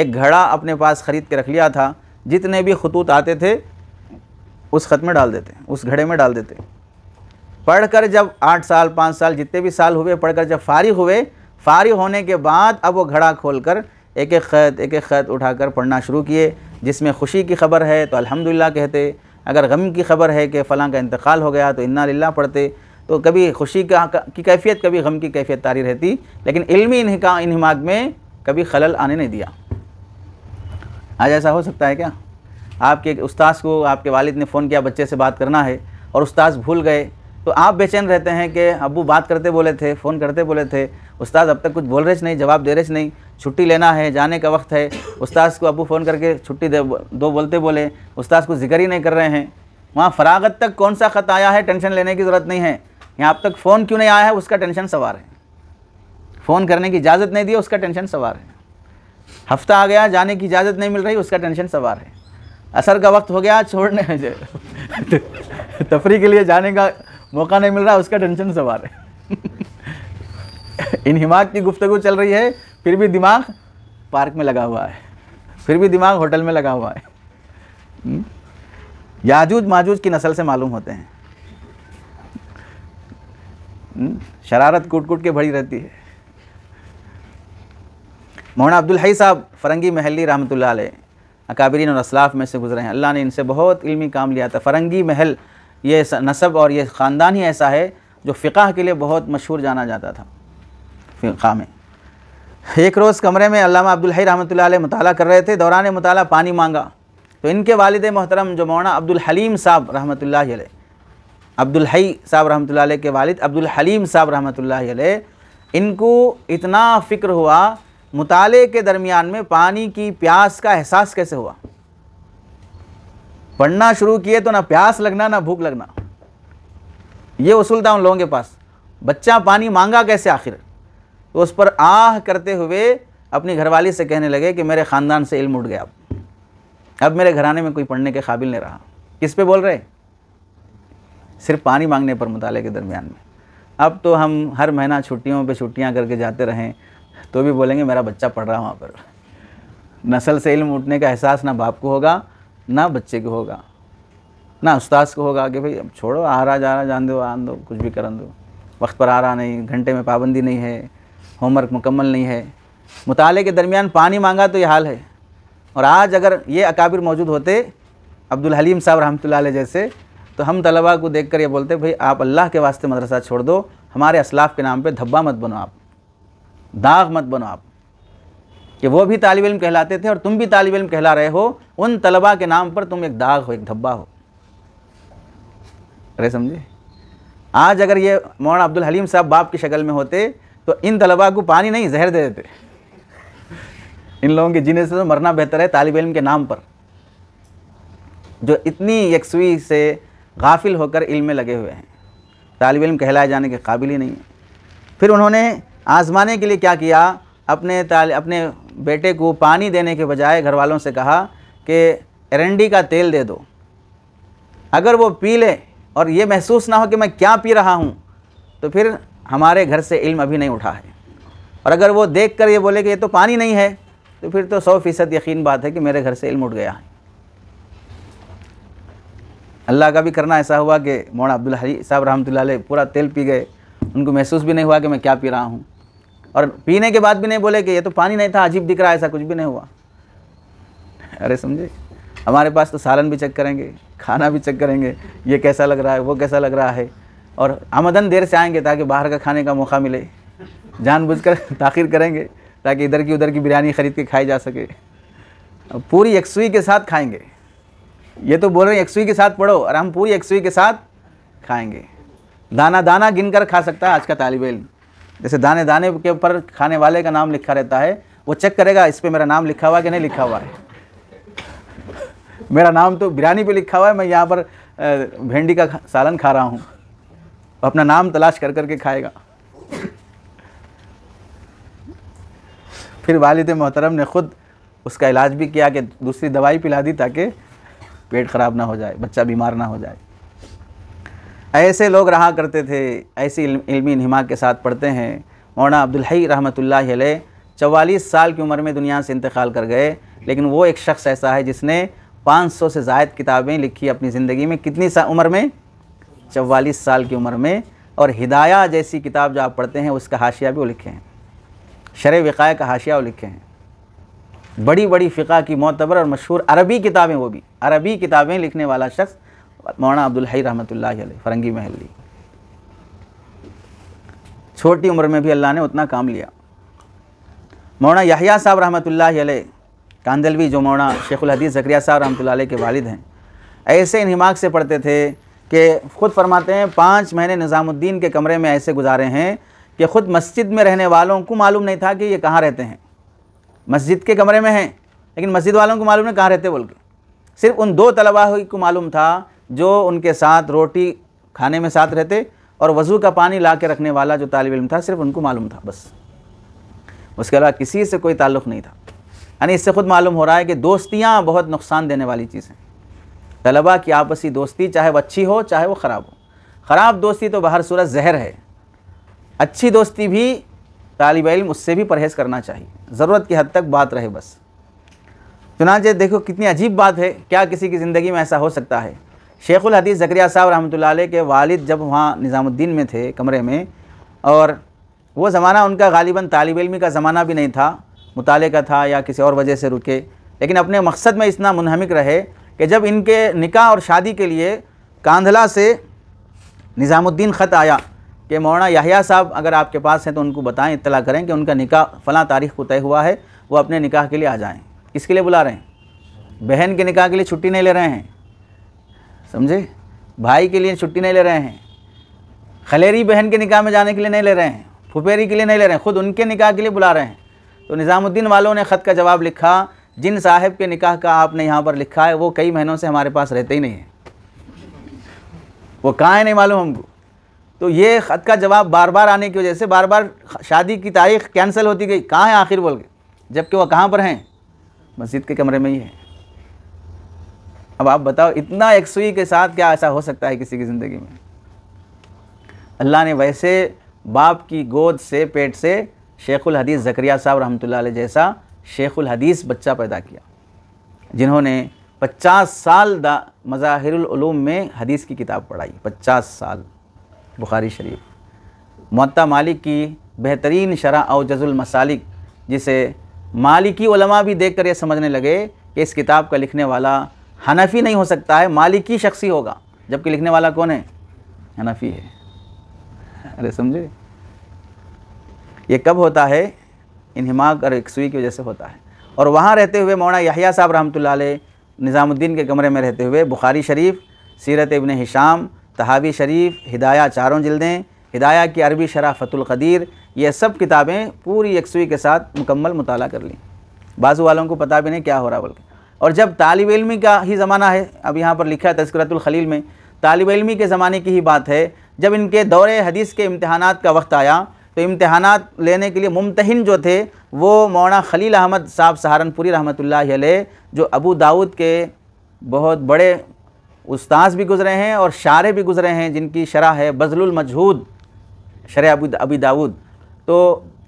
एक घड़ा अपने पास ख़रीद के रख लिया था जितने भी खतूत आते थे उस ख़त में डाल देते उस घड़े में डाल देते पढ़कर जब आठ साल पाँच साल जितने भी साल हुए पढ़कर जब फारिग हुए फ़ारि होने के बाद अब वो घड़ा खोलकर एक एक ख़त एक एक ख़त उठाकर पढ़ना शुरू किए जिसमें खुशी की खबर है तो अल्हम्दुलिल्लाह कहते अगर गम की खबर है कि फ़लाँ का इंतकाल हो गया तो इन्ना लिल्ला पढ़ते तो कभी खुशी का की कैफियत कभी गम की कैफियत तारी रहती लेकिन इलमी इनका इनमाग में कभी खलल आने नहीं दिया आज ऐसा हो सकता है क्या आपके उस्ताद को आपके वालिद ने फ़ोन किया बच्चे से बात करना है और उस्ताद भूल गए तो आप बेचैन रहते हैं कि अबू बात करते बोले थे फ़ोन करते बोले थे उस्ताद अब तक कुछ बोल रहे नहीं जवाब दे रहे नहीं छुट्टी लेना है जाने का वक्त है उस्ताद को अबू फ़ोन करके छुट्टी दे दो बोलते बोले उस्ताद को जिक्र ही नहीं कर रहे हैं वहाँ फरागत तक कौन सा ख़त आया है टेंशन लेने की ज़रूरत नहीं है यहाँ अब तक फ़ोन क्यों नहीं आया है उसका टेंशन सवार है फ़ोन करने की इजाज़त नहीं दी उसका टेंशन सवार है हफ्ता आ गया जाने की इजाज़त नहीं मिल रही उसका टेंशन सवार है असर का वक्त हो गया छोड़ने [laughs] तफरी के लिए जाने का मौका नहीं मिल रहा उसका टेंशन सवार है इन हिमाक की गुफ्तगु चल रही है फिर भी दिमाग पार्क में लगा हुआ है फिर भी दिमाग होटल में लगा हुआ है हम्म? याजूज माजूज की नस्ल से मालूम होते हैं हम्म? शरारत कूट कूट के भरी रहती है मोहना अब्दुल हई साहब फरंगी महली रहमत अकाबरीन और असलाफ में से गुजरे हैं अल्लाह ने इनसे बहुत इल्मी काम लिया था फरंगी महल ये नसब और ये ख़ानदान ही ऐसा है जो फ़िका के लिए बहुत मशहूर जाना जाता था फ़िका में एक रोज़ कमरे में अल्लामा अब्दुल्ही रहमत मताल कर रहे थे दौरान मताल पानी मांगा तो इनके वालद मोहतरम जो मौना अब्दुल हलीम साहब रहमत अब्दुल हई साहब रहमत के वालद अब्दुल हलीम साहब रहमत इनको इतना फ़िक्र हुआ मुताले के दरमियान में पानी की प्यास का एहसास कैसे हुआ पढ़ना शुरू किए तो ना प्यास लगना ना भूख लगना ये वसूल था उन लोगों के पास बच्चा पानी मांगा कैसे आखिर तो उस पर आह करते हुए अपनी घरवाली से कहने लगे कि मेरे ख़ानदान से इल्म उठ गया अब अब मेरे घराने में कोई पढ़ने के काबिल नहीं रहा किस पे बोल रहे सिर्फ पानी मांगने पर मुताले के दरमियान में अब तो हम हर महीना छुट्टियों पे छुट्टियां करके जाते रहें तो भी बोलेंगे मेरा बच्चा पढ़ रहा वहाँ पर नस्ल से इल्म उठने का एहसास ना बाप को होगा ना बच्चे को होगा ना उस्ताद को होगा कि भाई अब छोड़ो आ रहा जा रहा जान दो आन दो कुछ भी करन दो वक्त पर आ रहा नहीं घंटे में पाबंदी नहीं है होमवर्क मुकम्मल नहीं है मुताले के दरमियान पानी मांगा तो ये हाल है और आज अगर ये अकाबिर मौजूद होते अब्दुल हलीम साहब रहमत जैसे तो हम तलबा को देख कर ये बोलते भाई आप अल्लाह के वास्ते मदरसा छोड़ दो हमारे असलाफ के नाम पर धब्बा मत बनो आप दाग मत बनो आप कि वो भी तालब इम कहलाते थे और तुम भी तालब इम कहला रहे हो उन तलबा के नाम पर तुम एक दाग हो एक धब्बा हो अरे समझे आज अगर ये मौना अब्दुल हलीम साहब बाप की शक्ल में होते तो इन तलबा को पानी नहीं जहर दे देते इन लोगों के जीने से तो मरना बेहतर है तालब इम के नाम पर जो इतनी यकसुई से गाफिल होकर इल में लगे हुए हैं तालब इम कहलाए जाने के काबिल ही नहीं है फिर उन्होंने आजमाने के लिए क्या किया अपने ताल अपने बेटे को पानी देने के बजाय घर वालों से कहा कि एरंडी का तेल दे दो अगर वो पी ले और ये महसूस ना हो कि मैं क्या पी रहा हूँ तो फिर हमारे घर से इल्म अभी नहीं उठा है और अगर वो देख कर ये बोले कि ये तो पानी नहीं है तो फिर तो सौ फीसद यकीन बात है कि मेरे घर से इल्म उठ गया है अल्लाह का भी करना ऐसा हुआ कि मौना अब्दुल हरी साहब रहमत पूरा तेल पी गए उनको महसूस भी नहीं हुआ कि मैं क्या पी रहा हूँ और पीने के बाद भी नहीं बोले कि ये तो पानी नहीं था अजीब दिख रहा है ऐसा कुछ भी नहीं हुआ अरे समझे हमारे पास तो सालन भी चेक करेंगे खाना भी चेक करेंगे ये कैसा लग रहा है वो कैसा लग रहा है और आमदन देर से आएंगे ताकि बाहर का खाने का मौका मिले जानबूझकर [laughs] ताखिर करेंगे ताकि इधर की उधर की बिरयानी ख़रीद के खाई जा सके पूरी यकसुई के साथ खाएंगे ये तो बोल रहे हैं यकसुई के साथ पढ़ो और हम पूरी यकसुई के साथ खाएंगे दाना दाना गिनकर खा सकता है आज का तालब इल्म जैसे दाने दाने के ऊपर खाने वाले का नाम लिखा रहता है वो चेक करेगा इस पर मेरा नाम लिखा हुआ है कि नहीं लिखा हुआ है मेरा नाम तो बिरयानी पे लिखा हुआ है मैं यहाँ पर भिंडी का सालन खा रहा हूँ अपना नाम तलाश कर करके खाएगा फिर वालिद मोहतरम ने ख़ुद उसका इलाज भी किया कि दूसरी दवाई पिला दी ताकि पेट ख़राब ना हो जाए बच्चा बीमार ना हो जाए ऐसे लोग रहा करते थे ऐसी इल्मी नमा के साथ पढ़ते हैं मौना अब्दुल्ही रहमत ला चवालीस साल की उम्र में दुनिया से इंतकाल कर गए लेकिन वो एक शख्स ऐसा है जिसने 500 से ज़ायद किताबें लिखी अपनी ज़िंदगी में कितनी सा उम्र में चवालीस साल की उम्र में और हिदाया जैसी किताब जो आप पढ़ते हैं उसका हाशिया भी वो लिखे हैं शर वक़ाय का हाशिया वो लिखे हैं बड़ी बड़ी फ़िका की मोतबर और मशहूर अरबी किताबें वो भी अरबी किताबें लिखने वाला शख्स बात मौलाना अब्दुल हई रहमत फ़रंगी महली छोटी उम्र में भी अल्लाह ने उतना काम लिया मौना याहिया साहब रहमत कांदलवी जो मौना शेखुल हदीस जकरिया साहब रहमत के वालिद हैं ऐसे हिमाक से पढ़ते थे कि ख़ुद फरमाते हैं पाँच महीने निज़ामुद्दीन के कमरे में ऐसे गुजारे हैं कि ख़ुद मस्जिद में रहने वालों को मालूम नहीं था कि ये कहाँ रहते हैं मस्जिद के कमरे में हैं लेकिन मस्जिद वालों को मालूम नहीं कहाँ रहते बोल के सिर्फ उन दो तलबा को मालूम था जो उनके साथ रोटी खाने में साथ रहते और वज़ू का पानी ला के रखने वाला जो तालब इलम था सिर्फ उनको मालूम था बस उसके अलावा किसी से कोई ताल्लुक़ नहीं था यानी इससे ख़ुद मालूम हो रहा है कि दोस्तियाँ बहुत नुकसान देने वाली चीज़ हैं तलबा की आपसी दोस्ती चाहे वो अच्छी हो चाहे वो ख़राब हो ख़राब दोस्ती तो बाहर सूरत जहर है अच्छी दोस्ती भी तालब इम उससे भी परहेज़ करना चाहिए ज़रूरत की हद तक बात रहे बस चुनाचे देखो कितनी अजीब बात है क्या किसी की ज़िंदगी में ऐसा हो सकता है शेखुल हदीस ज़करिया साहब रहमत के वालिद जब वहाँ निज़ामुद्दीन में थे कमरे में और वो ज़माना उनका गालिबा तालब इलमी का ज़माना भी नहीं था मुताले का था या किसी और वजह से रुके लेकिन अपने मकसद में इतना मुनहमिक रहे कि जब इनके निकाह और शादी के लिए कांधला से निज़ामुद्दीन ख़त आया कि मौना याहिया साहब अगर आपके पास हैं तो उनको बताएं इतला करें कि उनका निकाह फ़लाँ तारीख को तय हुआ है वो अपने निकाह के लिए आ जाएँ इसके लिए बुला रहे हैं बहन के निकाह के लिए छुट्टी नहीं ले रहे हैं समझे भाई के लिए छुट्टी नहीं ले रहे हैं खलेरी बहन के निकाह में जाने के लिए नहीं ले रहे हैं फुपेरी के लिए नहीं ले रहे हैं खुद उनके निकाह के लिए बुला रहे हैं तो निज़ामुद्दीन वालों ने ख़त का जवाब लिखा जिन साहब के निकाह का आपने यहाँ पर लिखा है वो कई महीनों से हमारे पास रहते ही नहीं हैं वो कहाँ है नहीं मालूम हमको तो ये ख़त का जवाब बार बार आने की वजह से बार बार शादी की तारीख कैंसिल होती गई कहाँ है आखिर बोल के जबकि वह कहाँ पर हैं मस्जिद के कमरे में ही है अब आप बताओ इतना यकसुई के साथ क्या ऐसा हो सकता है किसी की ज़िंदगी में अल्लाह ने वैसे बाप की गोद से पेट से शेखुल हदीस ज़करिया साहब रहमतुल्लाह अलैह जैसा शेखुल हदीस बच्चा पैदा किया जिन्होंने 50 साल दा मज़ाहिरम में हदीस की किताब पढ़ाई 50 साल बुखारी शरीफ मत्ता मालिक की बेहतरीन शरह और जजुलमसालिक जिसे मालिकी भी देख कर यह समझने लगे कि इस किताब का लिखने वाला हनफी नहीं हो सकता है मालिकी शख्सी होगा जबकि लिखने वाला कौन है हनफी है अरे समझे ये कब होता है इनहिमाक और इकसुई की वजह से होता है और वहाँ रहते हुए मौना यहिया साहब रहमत निज़ामुद्दीन के कमरे में रहते हुए बुखारी शरीफ सीरत इबन हिशाम तहावी शरीफ हिदाया चारों जल्दें हिदाया की अरबी शरा फ़तुल्क़दीर ये सब किताबें पूरी यकसुई के साथ मुकम्मल मुताल कर ली बाज़ू वालों को पता भी नहीं क्या हो रहा बल्कि और जब तालब इलमी का ही ज़माना है अब यहाँ पर लिखा है तस्करतुल खलील में तालब इलमी के ज़माने की ही बात है जब इनके दौरे हदीस के इम्तहान का वक्त आया तो इम्तहान लेने के लिए मुमतहन जो थे वो मौना खलील अहमद साहब सहारनपुरी रहमत जो अबू दाऊद के बहुत बड़े उस्ताद भी गुज़रे हैं और शारे भी गुज़रे हैं जिनकी शरह है बजलुल शर अबू अबी दाऊद तो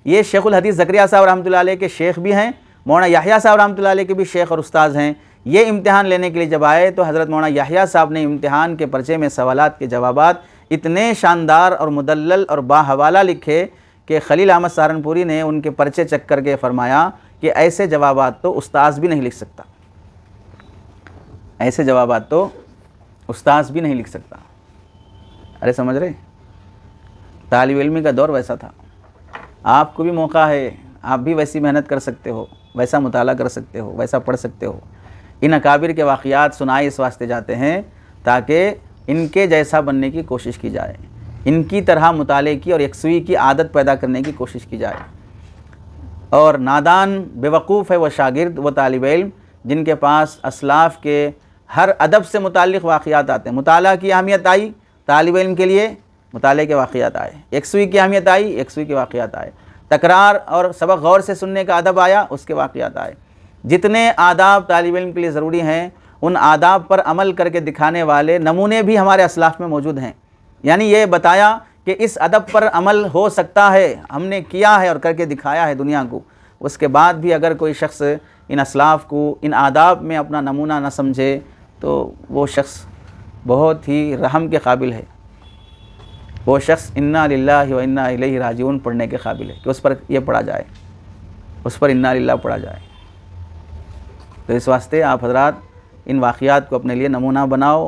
ये शेखुल हदीस ज़करिया साहब रहमत के शेख भी हैं मौना याहिया साहब रहमत के भी शेख और उस्ताद हैं ये इम्तहान लेने के लिए जब आए तो हज़रत मौना याहिया साहब ने इम्तहान के पर्चे में सवालत के जवाब इतने शानदार और मुदल और बाहवाला लिखे कि खलील अहमद सहारनपुरी ने उनके पर्चे चेक करके फरमाया कि ऐसे जवाब तो उस्ताद भी नहीं लिख सकता ऐसे जवाब तो उस्ताद भी नहीं लिख सकता अरे समझ रहे तालब इलमी का दौर वैसा था आपको भी मौका है आप भी वैसी मेहनत कर सकते हो वैसा मुताल कर सकते हो वैसा पढ़ सकते हो इन अकाबिर के वाक़ात सुनाए इस वास्ते जाते हैं ताकि इनके जैसा बनने की कोशिश की जाए इनकी तरह मुताले की और यकसुई की आदत पैदा करने की कोशिश की जाए और नादान बेवकूफ़ है वह शागिर्द व तालब इम जिनके पास असलाफ़ के हर अदब से मुतक़ वाक़ात आते हैं मुताल की अहमियत आई तालब इम के लिए मुताले के वाक़ आए यकसुई की अहमियत आई यकसुई के वाक़ आए तकरार और सबक गौर से सुनने का अदब आया उसके वाक़ात आए जितने आदाब तालब इम के लिए ज़रूरी हैं उन आदाब पर अमल करके दिखाने वाले नमूने भी हमारे असलाफ में मौजूद हैं यानी ये बताया कि इस अदब पर अमल हो सकता है हमने किया है और करके दिखाया है दुनिया को उसके बाद भी अगर कोई शख्स इन असलाफ को इन आदाब में अपना नमूना न समझे तो वो शख्स बहुत ही रहम के काबिल है वो शख्स इन्ना लाला व राजीवन पढ़ने के काबिल है कि उस पर ये पढ़ा जाए उस पर इन्ना लाला पढ़ा जाए तो इस वास्ते आप हजरात इन वाक़ात को अपने लिए नमूना बनाओ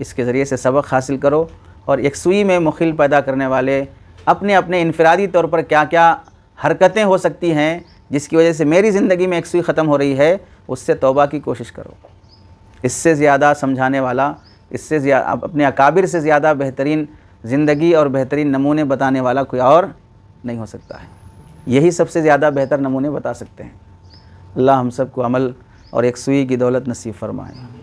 इसके ज़रिए से सबक हासिल करो और यकसुई में मुखिल पैदा करने वाले अपने अपने इनफरादी तौर पर क्या क्या हरकतें हो सकती हैं जिसकी वजह से मेरी ज़िंदगी में यकसुई ख़त्म हो रही है उससे तोबा की कोशिश करो इससे ज़्यादा समझाने वाला इससे अपने अकाबिर से ज़्यादा बेहतरीन ज़िंदगी और बेहतरीन नमूने बताने वाला कोई और नहीं हो सकता है यही सबसे ज़्यादा बेहतर नमूने बता सकते हैं अल्लाह हम सबको अमल और एक सुई की दौलत नसीब फरमाएँ